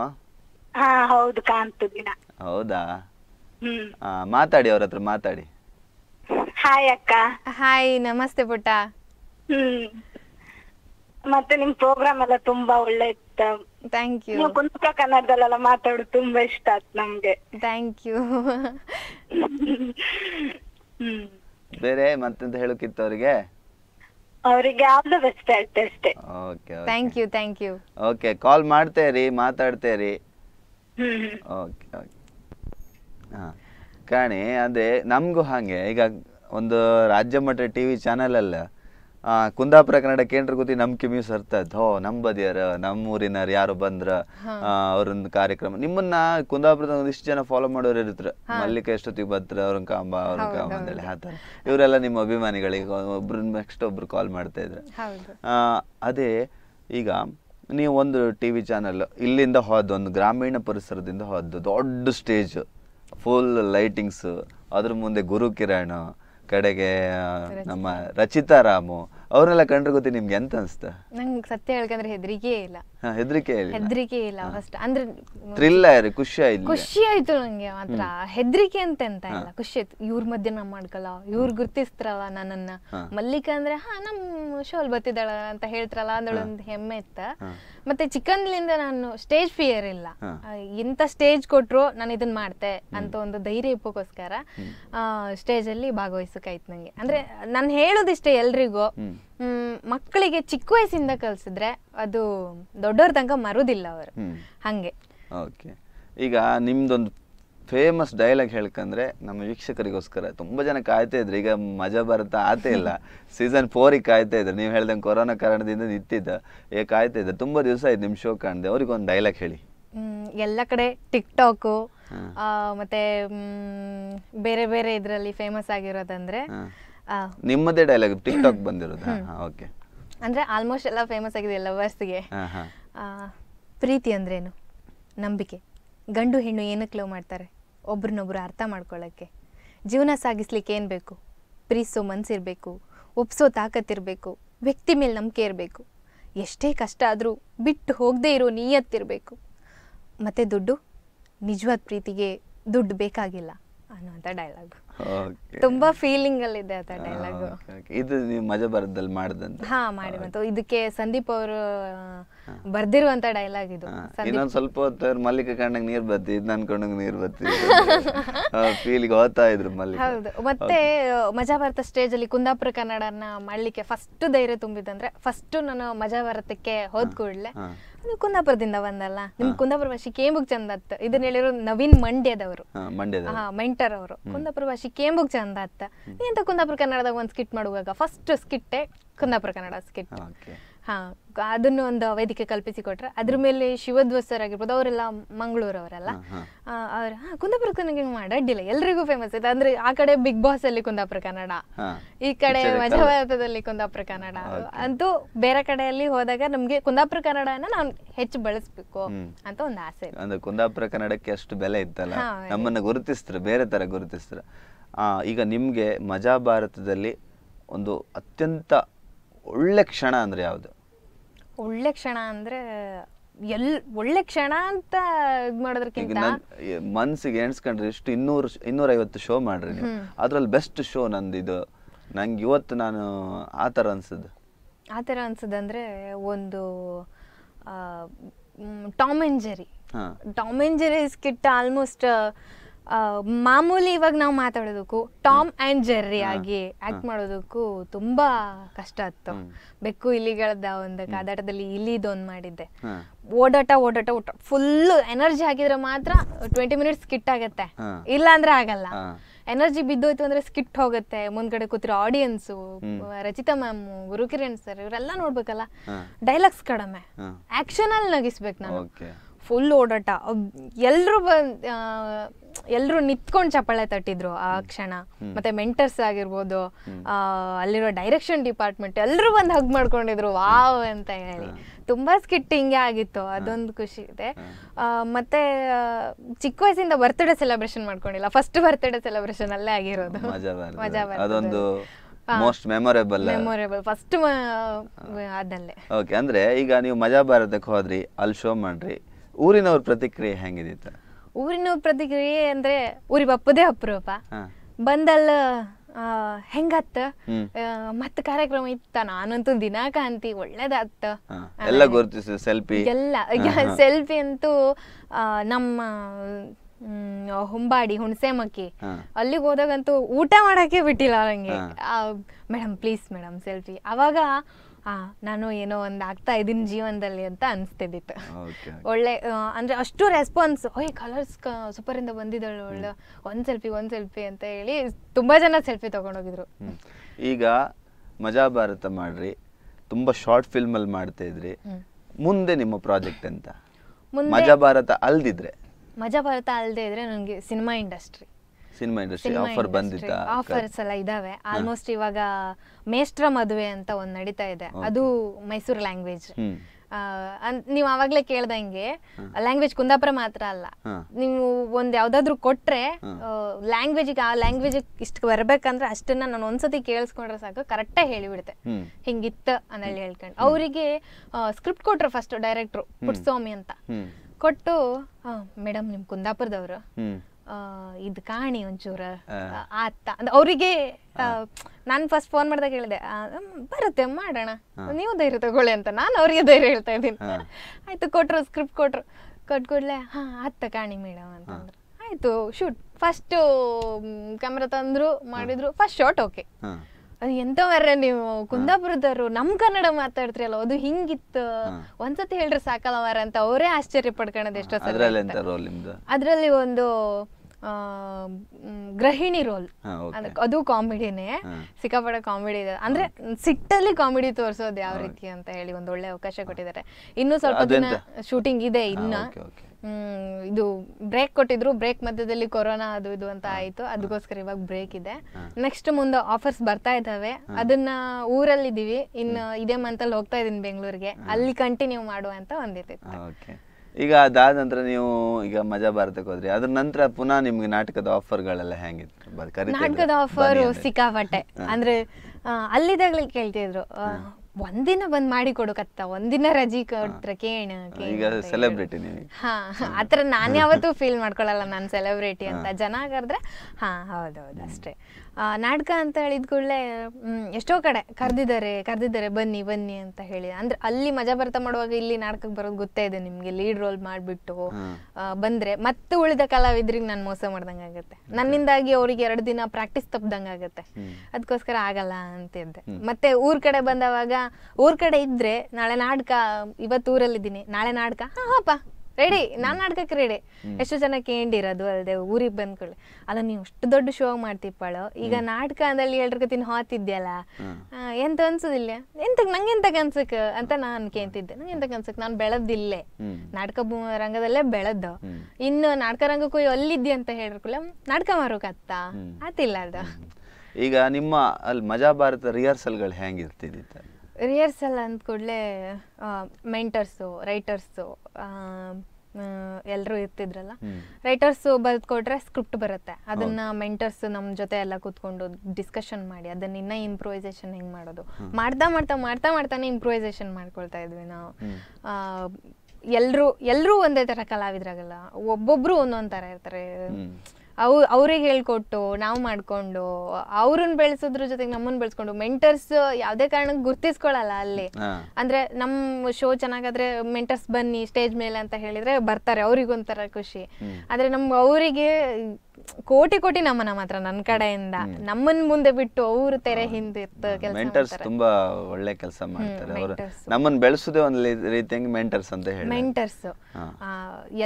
ಹೌದು ಕಾಂತ ದಿನ ಹೌದಾ ಮಾತಾಡಿ ಅವ್ರ ಹತ್ರ ಮಾತಾಡಿ ಹಾಯ್ ಅಕ್ಕ ಹಾಯ್ ನಮಸ್ತೆ ಪುಟ್ಟ ಮತ್ತೆ ನಿಮ್ ಪ್ರೋಗ್ರಾಮ್ ಎಲ್ಲ ತುಂಬಾ ಒಳ್ಳೆ ಇತ್ತು ಥ್ಯಾಂಕ್ ಯು ನೀವು ಕುಂತ ಕನ್ನಡದಲ್ಲೆಲ್ಲ ತುಂಬಾ ಇಷ್ಟ ಆಯ್ತು ನಮ್ಗೆ ಥ್ಯಾಂಕ್ ಯು ಬೇರೆ ಮತ್ತೆಂತ ಹೇಳೋಕಿತ್ತು ಅವರಿಗೆ ಅವರಿಗೆ ಆಲ್ ಬೆಸ್ಟ್ ಅಷ್ಟೇ okay thank you thank you okay call ಮಾಡ್ತೇರಿ ಮಾತಾಡ್ತೇರಿ ಓಕೆ ಓಕೆ ಹಾಂ ಕಾಣಿ ಅದೇ ನಮಗೂ ಹಾಗೆ ಈಗ ಒಂದು ರಾಜ್ಯ ಮಟ್ಟ ಟಿವಿ ಚಾನೆಲ್ ಚಾನಲಲ್ಲ ಕುಂದಾಪುರ ಕನ್ನಡ ಕೇಂದ್ರ ಕೂತಿ ನಮ್ಗೆ ಮ್ಯೂಸ್ ಇರ್ತದ ಹೋ ನಂಬದಿಯರ ನಮ್ಮೂರಿನವ್ರು ಯಾರು ಬಂದ್ರ ಅವ್ರೊಂದು ಕಾರ್ಯಕ್ರಮ ನಿಮ್ಮನ್ನ ಕುಂದಾಪುರದ ಇಷ್ಟು ಜನ ಫಾಲೋ ಮಾಡೋರು ಇರ್ತಾರೆ ಮಲ್ಲಿಕ ಎಷ್ಟೊತ್ತಿಗೆ ಬರ್ತಾರೆ ಅವ್ರ ಕಾಂಬ ಅವ್ರ ಕಾಂಬ ಅಂತೇಳಿ ಹಾತಾರೆ ಇವರೆಲ್ಲ ನಿಮ್ಮ ಅಭಿಮಾನಿಗಳಿಗೆ ಒಬ್ರು ನೆಕ್ಸ್ಟ್ ಒಬ್ರು ಕಾಲ್ ಮಾಡ್ತಾ ಇದ್ರು ಅದೇ ಈಗ ನೀವು ಒಂದು ಟಿ ವಿ ಚಾನಲ್ ಇಲ್ಲಿಂದ ಹೋದ ಒಂದು ಗ್ರಾಮೀಣ ಪರಿಸರದಿಂದ ಹೋದ ದೊಡ್ಡ ಸ್ಟೇಜ್ ಫುಲ್ ಲೈಟಿಂಗ್ಸ್ ಅದ್ರ ಮುಂದೆ ಗುರು ಕಿರಣ ಕಡೆಗೆ ನಮ್ಮ ರಚಿತಾ ರಾಮು ಅವ್ರನ್ನೆಲ್ಲ ಕಂಡ್ರೆ ಗೊತ್ತಿ ನಿಮ್ಗೆ ಎಂತ ಅನ್ಸ್ತ ನಂಗೆ ಸತ್ಯ ಹೇಳ್ಕಂದ್ರೆ ಹೆದರಿಕೆ ಇಲ್ಲ ಹೆದರಿಕೆ ಹೆದರಿಕೆ ಇಲ್ಲ ಫಸ್ಟ್ ಅಂದ್ರೆ ಥ್ರಿಲ್ ಖುಷಿ ಆಯ್ತು ಖುಷಿ ಆಯ್ತು ನಂಗೆ ಮಾತ್ರ ಹೆದ್ರಿಕೆ ಅಂತ ಎಂತ ಇಲ್ಲ ಖುಷಿ ಆಯ್ತು ಇವ್ರ ಮಧ್ಯೆ ನಾ ಮಾಡ್ಕಲ್ಲ ಇವ್ರು ಗುರ್ತಿಸ್ತಾರಲ್ಲ ನನ್ನನ್ನ ಮಲ್ಲಿಕ ಅಂದ್ರೆ ಹಾ ನಮ್ ಶೋಲ್ ಬತ್ತಿದಾಳ ಅಂತ ಹೇಳ್ತಾರಲ್ಲ ಅಂದ್ರೆ ಒಂದು ಹೆಮ್ಮೆ ಇತ್ತ ಮತ್ತೆ ಚಿಕ್ಕಂದ್ಲಿಂದ ನಾನು ಸ್ಟೇಜ್ ಫಿಯರ್ ಇಲ್ಲ ಇಂತ ಸ್ಟೇಜ್ ಕೊಟ್ರು ನಾನು ಇದನ್ನ ಮಾಡ್ತೆ ಅಂತ ಒಂದು ಧೈರ್ಯ ಇಪ್ಪಕ್ಕೋಸ್ಕರ ಸ್ಟೇಜ್ ಅಲ್ಲಿ ಭಾಗವಹಿಸಕ್ಕಾಯ್ತು ನಂಗೆ ಅಂದ್ರೆ ನಾನು ಹೇಳೋದಿಷ್ಟೇ ಎಲ್ರಿಗೂ ಮಕ್ಕಳಿಗೆ ಚಿಕ್ಕ ವಯಸ್ಸಿಂದ ಕಲಿಸಿದ್ರೆ ಅದು ದೊಡ್ಡವ್ರ ತನಕ ಮರುದಿಲ್ಲ ಅವರು ಹಂಗೆ ಓಕೆ ಈಗ ನಿಮ್ದೊಂದು ಫೇಮಸ್ ಡೈಲಾಗ್ ಹೇಳ್ಕಂದ್ರೆ ನಮ್ಮ ವೀಕ್ಷಕರಿಗೋಸ್ಕರ ತುಂಬಾ ಜನ ಕಾಯ್ತಾ ಇದ್ರು ಈಗ ಮಜಾ ಬರುತ್ತಾ ಆತೇ ಇಲ್ಲ ಸೀಸನ್ ಫೋರಿಗೆ ಕಾಯ್ತಾ ಇದ್ರು ನೀವು ಹೇಳ್ದಂಗೆ ಕೊರೋನಾ ಕಾರಣದಿಂದ ನಿಂತಿದ್ದ ಏ ಕಾಯ್ತಾ ಇದ್ರು ತುಂಬ ದಿವಸ ಆಯ್ತು ನಿಮ್ಮ ಶೋ ಕಾಣ್ದೆ ಅವ್ರಿಗೆ ಒಂದು ಡೈಲಾಗ್ ಹೇಳಿ ಎಲ್ಲ ಕಡೆ ಟಿಕ್ ಟಾಕು ಮತ್ತೆ ಬೇರೆ ಬೇರೆ ಇದರಲ್ಲಿ ಫೇಮಸ್ ಆಗಿರೋದಂದ್ರೆ ನಿಮ್ಮದೇ ಡೈಲಾಗ್ ಟಿಕ್ ಟಾಕ್ ಬಂದಿರೋದು ಓಕೆ ಅಂದ್ರೆ ಆಲ್ಮೋಸ್ಟ್ ಎಲ್ಲ ಫೇಮಸ್ ಆಗಿದೆ ವರ್ಸ್ಗೆ ಪ್ರೀತಿ ಅಂದ್ರೇನು ನಂಬಿಕೆ ಗಂಡು ಹೆಣ್ಣು ಏನಕ್ಕೆ ಲವ್ ಮಾಡ್ತಾರೆ ಒಬ್ರನ್ನೊಬ್ರು ಅರ್ಥ ಮಾಡ್ಕೊಳ್ಳೋಕ್ಕೆ ಜೀವನ ಸಾಗಿಸ್ಲಿಕ್ಕೆ ಏನು ಬೇಕು ಪ್ರೀಸೋ ಮನಸ್ಸಿರಬೇಕು ಒಪ್ಸೋ ತಾಕತ್ತಿರಬೇಕು ವ್ಯಕ್ತಿ ಮೇಲೆ ನಂಬಿಕೆ ಇರಬೇಕು ಎಷ್ಟೇ ಕಷ್ಟ ಆದರೂ ಬಿಟ್ಟು ಹೋಗದೇ ಇರೋ ನೀಯತ್ತಿರಬೇಕು ಮತ್ತು ದುಡ್ಡು ನಿಜವಾದ ಪ್ರೀತಿಗೆ ದುಡ್ಡು ಬೇಕಾಗಿಲ್ಲ ಅನ್ನುವಂಥ ಡೈಲಾಗು ತುಂಬಾ ಫೀಲಿಂಗ್ ಅಲ್ಲಿ ಇದೆ ಆ ಡೈಲಾಗ್ ಇದು ನೀವು ಮಜಾ ಬರದಲ್ಲಿ ಮಾಡಿದಂತ ಹಾ ಮಾಡಿ ಮತ್ತು ಇದಕ್ಕೆ ಸಂದೀಪ್ ಅವರು ಬರ್ದಿರುವಂತ ಡೈಲಾಗ್ ಇದು ಇನ್ನೊಂದ್ ಸ್ವಲ್ಪ ಹೊತ್ತು ಮಲ್ಲಿಕ ಕಂಡಂಗ್ ನೀರ್ ಬತ್ತಿ ಇದ್ ಅನ್ಕೊಂಡಂಗ್ ನೀರ್ ಬತ್ತಿ ಫೀಲಿಗೆ ಹೋತಾ ಇದ್ರು ಮಲ್ಲಿಕ ಹೌದು ಮತ್ತೆ ಮಜಾ ಭಾರತ ಸ್ಟೇಜ್ ಅಲ್ಲಿ ಕುಂದಾಪುರ ಕನ್ನಡನ ಮಾಡ್ಲಿಕ್ಕೆ ಫಸ್ಟ್ ಧೈರ್ಯ ತುಂಬಿದಂದ್ರೆ ಫಸ್ಟ್ ನಾನು ಮಜಾ ಭಾರತಕ್ಕೆ ಹೋದ್ ಕೂಡ್ಲೆ ನೀವು ಕುಂದಾಪುರದಿಂದ ಬಂದಲ್ಲ ನಿಮ್ ಕುಂದಾಪುರ ಭಾಷೆ ಕೇಂಬುಗ್ ಚಂದತ್ತ ಇದನ್ನ ಹೇಳಿರೋ ನವೀನ್ ಮಂಡ್ಯದವರು ಹಾ ಮೆಂಟರ್ ಅವರು ಕುಂದಾಪುರ ಭಾಷೆ ಕೇಂಬುಗ್ ಚಂದತ್ತ ನೀ ಅಂತ ಕುಂದಾಪುರ ಕನ್ನಡದಾಗ ಒಂದ್ ಸ್ಕಿಟ್ ಮಾಡುವಾಗ ಫಸ್ಟ್ ಸ್ಕಿಟ್ಟೆ ಕುಂದಾಪುರ ಕನ್ನಡ ಸ್ಕಿಟ್ ಹಾ ಅದನ್ನು ಒಂದು ವೇದಿಕೆ ಕಲ್ಪಿಸಿ ಕೊಟ್ರೆ ಅದ್ರ ಮೇಲೆ ಶಿವಧ್ವಸ್ತರ್ ಆಗಿರ್ಬೋದು ಅವರೆಲ್ಲ ಮಂಗಳೂರವರಲ್ಲ ಅವ್ರ ಕುಂದಾಪುರ ಕನ್ನಡ ಮಾಡ ಅಡ್ಡಿಲ್ಲ ಎಲ್ರಿಗೂ ಫೇಮಸ್ ಇದೆ ಅಂದ್ರೆ ಆ ಕಡೆ ಬಿಗ್ ಬಾಸ್ ಅಲ್ಲಿ ಕುಂದಾಪುರ ಕನ್ನಡ ಈ ಕಡೆ ಮಜಾ ಕುಂದಾಪುರ ಕನ್ನಡ ಅಂತೂ ಬೇರೆ ಕಡೆಯಲ್ಲಿ ಹೋದಾಗ ನಮ್ಗೆ ಕುಂದಾಪುರ ಕನ್ನಡ ನಾವು ಹೆಚ್ಚು ಬಳಸ್ಬೇಕು ಅಂತ ಒಂದು ಆಸೆ ಅಂದ್ರೆ ಕುಂದಾಪುರ ಕನ್ನಡಕ್ಕೆ ಅಷ್ಟು ಬೆಲೆ ಇತ್ತಲ್ಲ ನಮ್ಮನ್ನ ಗುರುತಿಸ್ತಾರೆ ಬೇರೆ ತರ ಗುರುತಿಸ್ತಾರೆ ಈಗ ನಿಮ್ಗೆ ಮಜಾ ಭಾರತದಲ್ಲಿ ಒಂದು ಅತ್ಯಂತ ಒಳ್ಳೆ ಕ್ಷಣ ಅಂದರೆ ಯಾವುದು ಒಳ್ಳೆ ಕ್ಷಣ ಅಂದರೆ ಎಲ್ ಒಳ್ಳೆ ಕ್ಷಣ ಅಂತ ಇದು ಮಾಡೋದಕ್ಕಿಂತ ಮನ್ಸಿಗೆ ಎಣಿಸ್ಕೊಂಡ್ರೆ ಇಷ್ಟು ಇನ್ನೂರು ಇನ್ನೂರೈವತ್ತು ಶೋ ಮಾಡ್ರಿ ನೀವು ಅದ್ರಲ್ಲಿ ಬೆಸ್ಟ್ ಶೋ ನಂದು ಇದು ನಂಗೆ ಇವತ್ತು ನಾನು ಆ ಥರ ಅನ್ಸದ್ದು ಆ ಥರ ಅನ್ಸದಂದ್ರೆ ಒಂದು Tom and Jerry Jerry Tom and Jerry Jerry almost ಮಾಮೂಲಿ ಇವಾಗ ನಾವು ಮಾತಾಡೋದಕ್ಕೂ ಟಾಮ್ ಆ್ಯಂಡ್ ಜೆರ್ರಿ ಆಗಿ ಆಕ್ಟ್ ಮಾಡೋದಕ್ಕೂ ತುಂಬಾ ಕಷ್ಟ ಆಯ್ತು ಬೆಕ್ಕು ಇಲಿಗಳದ್ದ ಒಂದು ಕಾದಾಟದಲ್ಲಿ ಇಲಿದೊಂದು ಮಾಡಿದ್ದೆ ಓಡಾಟ ಓಡಾಟ ಊಟ ಫುಲ್ ಎನರ್ಜಿ ಹಾಕಿದ್ರೆ ಮಾತ್ರ ಟ್ವೆಂಟಿ ಮಿನಿಟ್ಸ್ ಸ್ಕಿಟ್ ಆಗತ್ತೆ ಇಲ್ಲ ಅಂದ್ರೆ ಆಗಲ್ಲ ಎನರ್ಜಿ ಬಿದ್ದೋಯ್ತು ಅಂದ್ರೆ ಸ್ಕಿಟ್ ಹೋಗುತ್ತೆ ಮುಂದ್ಗಡೆ ಕೂತಿರೋ audience Rachita ma'am Gurukiran sir ಇವರೆಲ್ಲ ನೋಡ್ಬೇಕಲ್ಲ ಡೈಲಾಗ್ಸ್ ಕಡಿಮೆ ಆಕ್ಷನ್ ಅಲ್ಲಿ ನಗಿಸ್ಬೇಕು ನಾನು ಫುಲ್ ಓಡಾಟ ಎಲ್ಲರೂ ಎಲ್ಲರೂ ನಿಂತ್ಕೊಂಡು ಚಪ್ಪಾಳೆ ತಟ್ಟಿದ್ರು ಆ ಕ್ಷಣ ಮತ್ತೆ ಮೆಂಟರ್ಸ್ ಆಗಿರ್ಬೋದು ಅಲ್ಲಿರೋ ಡೈರೆಕ್ಷನ್ ಡಿಪಾರ್ಟ್ಮೆಂಟ್ ಎಲ್ಲರೂ ಬಂದು ಹಗ್ ಮಾಡ್ಕೊಂಡಿದ್ರು ವಾವ್ ಅಂತ ಹೇಳಿ ತುಂಬಾ ಸ್ಕಿಟ್ ಹಿಂಗೆ ಆಗಿತ್ತು ಅದೊಂದು ಖುಷಿ ಇದೆ ಮತ್ತೆ ಚಿಕ್ಕ ವಯಸ್ಸಿಂದ ಬರ್ತ್ಡೇ ಸೆಲೆಬ್ರೇಷನ್ ಮಾಡ್ಕೊಂಡಿಲ್ಲ ಫಸ್ಟ್ ಬರ್ತ್ಡೇ ಸೆಲೆಬ್ರೇಷನ್ ಅಲ್ಲೇ ಆಗಿರೋದು ಮಜಾ ಅದೊಂದು ಮೋಸ್ಟ್ ಮೆಮೊರೇಬಲ್ ಫಸ್ಟ್ ಅದಲ್ಲೇ ಓಕೆ ಅಂದ್ರೆ ಈಗ ನೀವು ಮಜಾ ಭಾರತಕ್ಕೆ ಹೋದ್ರಿ ಅಲ್ಲಿ ಶೋ ಮಾಡ್ರಿ ಊರಿನವ್ರ ಪ್ರತಿಕ್ರಿಯೆ ಹೆಂಗಿದೆ ಊರಿನ ಪ್ರತಿಕ್ರಿಯೆ ಅಂದ್ರೆ ಊರಿ ಬಪ್ಪದೇ ಅಪರೂಪ ಬಂದಲ್ಲ ಹೆಂಗತ್ತ ಮತ್ತ ಕಾರ್ಯಕ್ರಮ ಇತ್ತ ನಾನಂತೂ ದಿನ ಅಂತಿ ಒಳ್ಳೇದಾತ್ತ ಎಲ್ಲ ಗುರುತಿಸಿ ಸೆಲ್ಫಿ ಎಲ್ಲ ಸೆಲ್ಫಿ ಅಂತೂ ನಮ್ಮ ಹೊಂಬಾಡಿ ಹುಣಸೆಮಕ್ಕಿ ಅಲ್ಲಿಗೆ ಹೋದಾಗಂತೂ ಊಟ ಮಾಡಕ್ಕೆ ಬಿಟ್ಟಿಲ್ಲ ನಂಗೆ ಮೇಡಮ್ ಪ್ಲೀಸ್ ಮೇಡಮ್ ಸೆಲ್ಫಿ ಅವಾಗ ನಾನು ಏನೋ ಒಂದು ಆಗ್ತಾ ಇದ್ದೀನಿ ಜೀವನದಲ್ಲಿ ಅಂತ ಅನಿಸ್ತಿದ್ದಿತ್ತು ಒಳ್ಳೆ ಅಂದರೆ ಅಷ್ಟು ರೆಸ್ಪಾನ್ಸ್ ಓಯ್ ಕಲರ್ಸ್ ಸೂಪರಿಂದ ಬಂದಿದ್ದಾಳು ಒಳ್ಳೆ ಒಂದು ಸೆಲ್ಫಿ ಒಂದು ಸೆಲ್ಫಿ ಅಂತ ಹೇಳಿ ತುಂಬ ಜನ ಸೆಲ್ಫಿ ತೊಗೊಂಡೋಗಿದ್ರು ಈಗ ಮಜಾ ಭಾರತ ಮಾಡ್ರಿ ತುಂಬ ಶಾರ್ಟ್ ಫಿಲ್ಮಲ್ಲಿ ಮಾಡ್ತಾ ಇದ್ರಿ ಮುಂದೆ ನಿಮ್ಮ ಪ್ರಾಜೆಕ್ಟ್ ಅಂತ ಮಜಾ ಭಾರತ ಅಲ್ದಿದ್ರೆ ಮಜಾ ಭಾರತ ಅಲ್ಲದೆ ಇದ್ರೆ ನನಗೆ cinema industry cinema industry offer ಬಂದಿತ್ತ ಆಫರ್ಸ್ ಎಲ್ಲ ಇದಾವೆ ಆಲ್ಮೋಸ್ಟ್ ಇವಾಗ ಮೇಷ್ಟ್ರ ಮದುವೆ ಅಂತ ಒಂದ್ ನಡೀತಾ ಇದೆ ಅದು ಮೈಸೂರು ಲ್ಯಾಂಗ್ವೇಜ್ ನೀವು ಅವಾಗ್ಲೇ ಕೇಳ್ದಂಗೆ ಲ್ಯಾಂಗ್ವೇಜ್ ಕುಂದಾಪುರ ಮಾತ್ರ ಅಲ್ಲ ನೀವು ಒಂದ್ ಯಾವ್ದಾದ್ರು ಕೊಟ್ರೆ ಲ್ಯಾಂಗ್ವೇಜ್ ಆ ಲ್ಯಾಂಗ್ವೇಜ್ ಇಷ್ಟ ಬರ್ಬೇಕಂದ್ರೆ ಅಷ್ಟನ್ನ ನಾನು ಒಂದ್ಸತಿ ಕೇಳಿಸ್ಕೊಂಡ್ರೆ ಸಾಕು ಕರೆಕ್ಟ್ ಹೇಳಿ ಹೇಳಿಬಿಡುತ್ತೆ ಹಿಂಗಿತ್ತ ಅನ್ನಲ್ಲಿ ಹೇಳ್ಕೊಂಡು ಅವರಿಗೆ ಸ್ಕ್ರಿಪ್ಟ್ ಕೊಟ್ರು ಫಸ್ಟ್ ಡೈರೆಕ್ಟ್ರು ಪುಟ್ಸ್ವಾಮಿ ಅಂತ ಕೊಟ್ಟು ಮೇಡಮ್ ನಿಮ್ ಕುಂದಾಪುರದವ್ರು ಇದ್ ಕಾಣಿ ಒಂಚೂರ ಆತ ಅಂದ್ರೆ ಅವರಿಗೆ ನಾನು ಫಸ್ಟ್ ಫೋನ್ ಮಾಡಿದಾಗ ಹೇಳಿದೆ ಬರುತ್ತೆ ಮಾಡೋಣ ನೀವು ಧೈರ್ಯ ತಗೊಳ್ಳಿ ಅಂತ ನಾನು ಅವರಿಗೆ ಧೈರ್ಯ ಹೇಳ್ತಾ ಇದ್ದೀನಿ ಆಯ್ತು ಕೊಟ್ರು ಸ್ಕ್ರಿಪ್ಟ್ ಕೊಟ್ರು ಕೊಟ್ ಕೂಡಲೇ ಹಾ ಆತ ಕಾಣಿ ಮೇಡಮ್ ಅಂತಂದ್ರು ಆಯ್ತು ಶೂಟ್ ಫಸ್ಟ್ ಕ್ಯಾಮ್ರಾ ತಂದ್ರು ಮಾಡಿದ್ರು ಫಸ್ಟ್ ಶಾರ್ಟ್ ಓಕೆ ಅದು ಎಂತ ಮರ್ರೆ ನೀವು ಕುಂದಾಪುರದವರು ನಮ್ ಕನ್ನಡ ಮಾತಾಡ್ತ್ರಿ ಅಲ್ಲ ಅದು ಹಿಂಗಿತ್ತು ಒಂದ್ಸತಿ ಹೇಳ್ರಿ ಸಾಕಲ್ಲ ಮರ ಅಂತ ಅವರೇ ಆಶ್ಚರ್ಯ ಪಡ್ಕೊಳ್ಳೋದು ಎಷ್ಟೋ ಸಲ ಅದ್ರಲ್ಲಿ ಒಂದು ಗ್ರಹಿಣಿ ರೋಲ್ ಅದು ಕಾಮಿಡಿನೇ ಸಿಕ್ಕಾಪಟ್ಟೆ ಕಾಮಿಡಿ ಇದೆ ಅಂದ್ರೆ ಸಿಟ್ಟಲ್ಲಿ ಕಾಮಿಡಿ ತೋರಿಸೋದು ಯಾವ ರೀತಿ ಅಂತ ಹೇಳಿ ಒಂದು ಒಳ್ಳೆ ಅವಕಾಶ ಕೊಟ್ಟಿದ್ದಾರೆ ಇನ್ನು ಸ್ವಲ್ಪ ದಿನ ಶೂಟಿಂಗ್ ಇದೆ ಇನ್ನ ಇದು ಬ್ರೇಕ್ ಕೊಟ್ಟಿದ್ರು ಬ್ರೇಕ್ ಮಧ್ಯದಲ್ಲಿ ಕೊರೋನಾ ಅದು ಇದು ಅಂತ ಆಯ್ತು ಅದಕ್ಕೋಸ್ಕರ ಇವಾಗ ಬ್ರೇಕ್ ಇದೆ ನೆಕ್ಸ್ಟ್ ಮುಂದೆ ಆಫರ್ಸ್ ಬರ್ತಾ ಇದಾವೆ ಅದನ್ನ ಊರಲ್ಲಿ ಇದೀವಿ ಇನ್ನು ಇದೇ ಮಂತಲ್ಲಿ ಅಲ್ಲಿ ಹೋಗ್ತಾ ಇದೀನಿ ಬೆಂಗಳೂರಿಗೆ ಅಲ್ಲಿ ಕಂಟಿನ್ಯೂ ಮಾಡುವಂತ ಅಂತ ಈಗ ಅದಾದ ನಂತರ ನೀವು ಈಗ ಮಜಾ ಭಾರತಕ್ಕೆ ಹೋದ್ರಿ ಅದ್ರ ನಂತರ ಪುನಃ ನಿಮ್ಗೆ ನಾಟಕದ ಆಫರ್ಗಳೆಲ್ಲ ಹೆಂಗಿತ್ತು ನಾಟಕದ ಆಫರ್ ಸಿಕ್ಕಾಪಟ್ಟೆ ಅಂದ್ರೆ ಅಲ್ಲಿದಾಗ್ಲಿ ಕೇಳ್ತಿದ್ರು ಒಂದಿನ ಬಂದ್ ಮಾಡಿ ಕೊಡುಕತ್ತ ಒಂದಿನ ರಜಿ ಕೊಟ್ರ ಕೇಣ ಈಗ ಸೆಲೆಬ್ರಿಟಿ ಹಾ ಆತರ ನಾನು ಯಾವತ್ತೂ ಫೀಲ್ ಮಾಡ್ಕೊಳ್ಳಲ್ಲ ನಾನು ಸೆಲೆಬ್ರಿಟಿ ಅಂತ ಜನ ಕರೆದ್ರೆ ಹಾ ಹೌದೌದು ಅಷ್ಟೇ ನಾಟಕ ಅಂತ ಹೇಳಿದ ಕೂಡಲೇ ಎಷ್ಟೋ ಕಡೆ ಕರೆದಿದ್ದಾರೆ ಕರೆದಿದ್ದಾರೆ ಬನ್ನಿ ಬನ್ನಿ ಅಂತ ಹೇಳಿ ಅಂದ್ರೆ ಅಲ್ಲಿ ಮಜಾ ಬರ್ತಾ ಮಾಡುವಾಗ ಇಲ್ಲಿ ನಾಟಕಕ್ಕೆ ಬರೋದು ಗೊತ್ತೇ ಇದೆ ನಿಮಗೆ ಲೀಡ್ ರೋಲ್ ಮಾಡಿಬಿಟ್ಟು ಬಂದ್ರೆ ಮತ್ತೆ ಉಳಿದ ಕಲಾವಿದ್ರಿಗೆ ನಾನು ಮೋಸ ಮಾಡ್ದಂಗಾಗತ್ತೆ ಆಗುತ್ತೆ ನನ್ನಿಂದಾಗಿ ಅವ್ರಿಗೆ ಎರಡು ದಿನ ಪ್ರಾಕ್ಟೀಸ್ ತಪ್ಪದಂಗಾಗತ್ತೆ ಆಗುತ್ತೆ ಅದಕ್ಕೋಸ್ಕರ ಆಗಲ್ಲ ಅಂತಿದ್ದೆ ಮತ್ತೆ ಊರ್ ಕಡೆ ಬಂದವಾಗ ಊರ್ ಕಡೆ ಇದ್ರೆ ನಾಳೆ ನಾಟಕ ಇವತ್ತು ಊರಲ್ಲಿದ್ದೀನಿ ನಾಳೆ ನಾಟಕ ಹಾಪಾ ಹಾಪ ರೆಡಿ ನಾನ್ ನಾಟಕಕ್ಕೆ ರೆಡಿ ಎಷ್ಟು ಜನಕ್ಕೆ ಏಂಡಿರೋದು ಅಲ್ಲದೆ ಊರಿಗೆ ಬಂದ್ಕೊಳ್ಳಿ ಅಲ್ಲ ನೀವು ಅಷ್ಟು ದೊಡ್ಡ ಶೋ ಮಾಡ್ತಿಪ್ಪಳ ಈಗ ನಾಟಕ ಅಂದಲ್ಲಿ ಎಲ್ರಿಗೂ ತಿನ್ ಹಾತಿದ್ಯಲ್ಲ ಎಂತ ಅನ್ಸುದಿಲ್ಲ ಎಂತ ನಂಗೆ ಎಂತ ಕನ್ಸಕ್ ಅಂತ ನಾನು ಕೇಂತಿದ್ದೆ ನಂಗೆ ಎಂತ ಕನ್ಸಕ್ ನಾನು ಬೆಳದಿಲ್ಲೇ ನಾಟಕ ರಂಗದಲ್ಲೇ ಬೆಳೆದ್ದು ಇನ್ನು ನಾಟಕ ರಂಗಕ್ಕೂ ಅಲ್ಲಿದ್ದೆ ಅಂತ ಹೇಳಿರ್ಕುಲ್ಲ ನಾಟಕ ಮಾರೋಕತ್ತ ಆತಿಲ್ಲ ಅದು ಈಗ ನಿಮ್ಮ ಅಲ್ಲಿ ಮಜಾ ಭಾರತ ರಿಹರ್ಸಲ್ಗಳು ಹೆಂಗಿರ್ತಿದ್ದಿತ್ತ ರಿಹರ್ಸಲ್ ಅಂದ ಕೂಡಲೇ ಮೆಂಟರ್ಸು ರೈಟರ್ಸು ಎಲ್ಲರೂ ಇರ್ತಿದ್ರಲ್ಲ ರೈಟರ್ಸ್ ಕೊಟ್ರೆ ಸ್ಕ್ರಿಪ್ಟ್ ಬರುತ್ತೆ ಅದನ್ನ ಮೆಂಟರ್ಸ್ ನಮ್ ಜೊತೆ ಎಲ್ಲ ಕೂತ್ಕೊಂಡು ಡಿಸ್ಕಷನ್ ಮಾಡಿ ಅದನ್ನ ಇನ್ನ ಇಂಪ್ರೋವೈಸೇಷನ್ ಹೆಂಗ್ ಮಾಡೋದು ಮಾಡ್ತಾ ಮಾಡ್ತಾ ಮಾಡ್ತಾ ಮಾಡ್ತಾನೆ ಇಂಪ್ರೂವೈಸೇಷನ್ ಮಾಡ್ಕೊಳ್ತಾ ಇದ್ವಿ ನಾವು ಎಲ್ರು ಎಲ್ರೂ ಒಂದೇ ತರ ಕಲಾವಿದ್ರಾಗಲ್ಲ ಒಬ್ಬೊಬ್ರು ಒಂದೊಂದ್ ತರ ಇರ್ತಾರೆ ಅವ್ ಅವ್ರಿಗೆ ಹೇಳ್ಕೊಟ್ಟು ನಾವು ಮಾಡ್ಕೊಂಡು ಅವ್ರನ್ನ ಬೆಳೆಸಿದ್ರ ಜೊತೆಗೆ ನಮ್ಮನ್ನ ಬೆಳೆಸ್ಕೊಂಡು ಮೆಂಟರ್ಸ್ ಯಾವ್ದೇ ಕಾರಣಕ್ಕೆ ಗುರ್ತಿಸ್ಕೊಳಲ್ಲ ಅಲ್ಲಿ ಅಂದ್ರೆ ನಮ್ಮ ಶೋ ಚೆನ್ನಾಗಾದ್ರೆ ಮೆಂಟರ್ಸ್ ಬನ್ನಿ ಸ್ಟೇಜ್ ಮೇಲೆ ಅಂತ ಹೇಳಿದ್ರೆ ಬರ್ತಾರೆ ಅವ್ರಿಗೊಂಥರ ಖುಷಿ ಆದ್ರೆ ನಮ್ಗೆ ಅವರಿಗೆ ಕೋಟಿ ಕೋಟಿ ನಮ್ಮನ ಮಾತ್ರ ನನ್ನ ಕಡೆಯಿಂದ ನಮ್ಮನ್ ಮುಂದೆ ಬಿಟ್ಟು ಅವ್ರ ತೆರೆ ಹಿಂದೆ ಮೆಂಟರ್ಸ್ ತುಂಬಾ ಒಳ್ಳೆ ಕೆಲಸ ಮಾಡ್ತಾರೆ ಅವರು ನಮ್ಮನ್ನ ಬೆಳೆಸೋದೇ ಒಂದು ರೀತಿಯಾಗಿ ಮೆಂಟರ್ಸ್ ಅಂತ ಹೇಳಿ ಮೆಂಟರ್ಸ್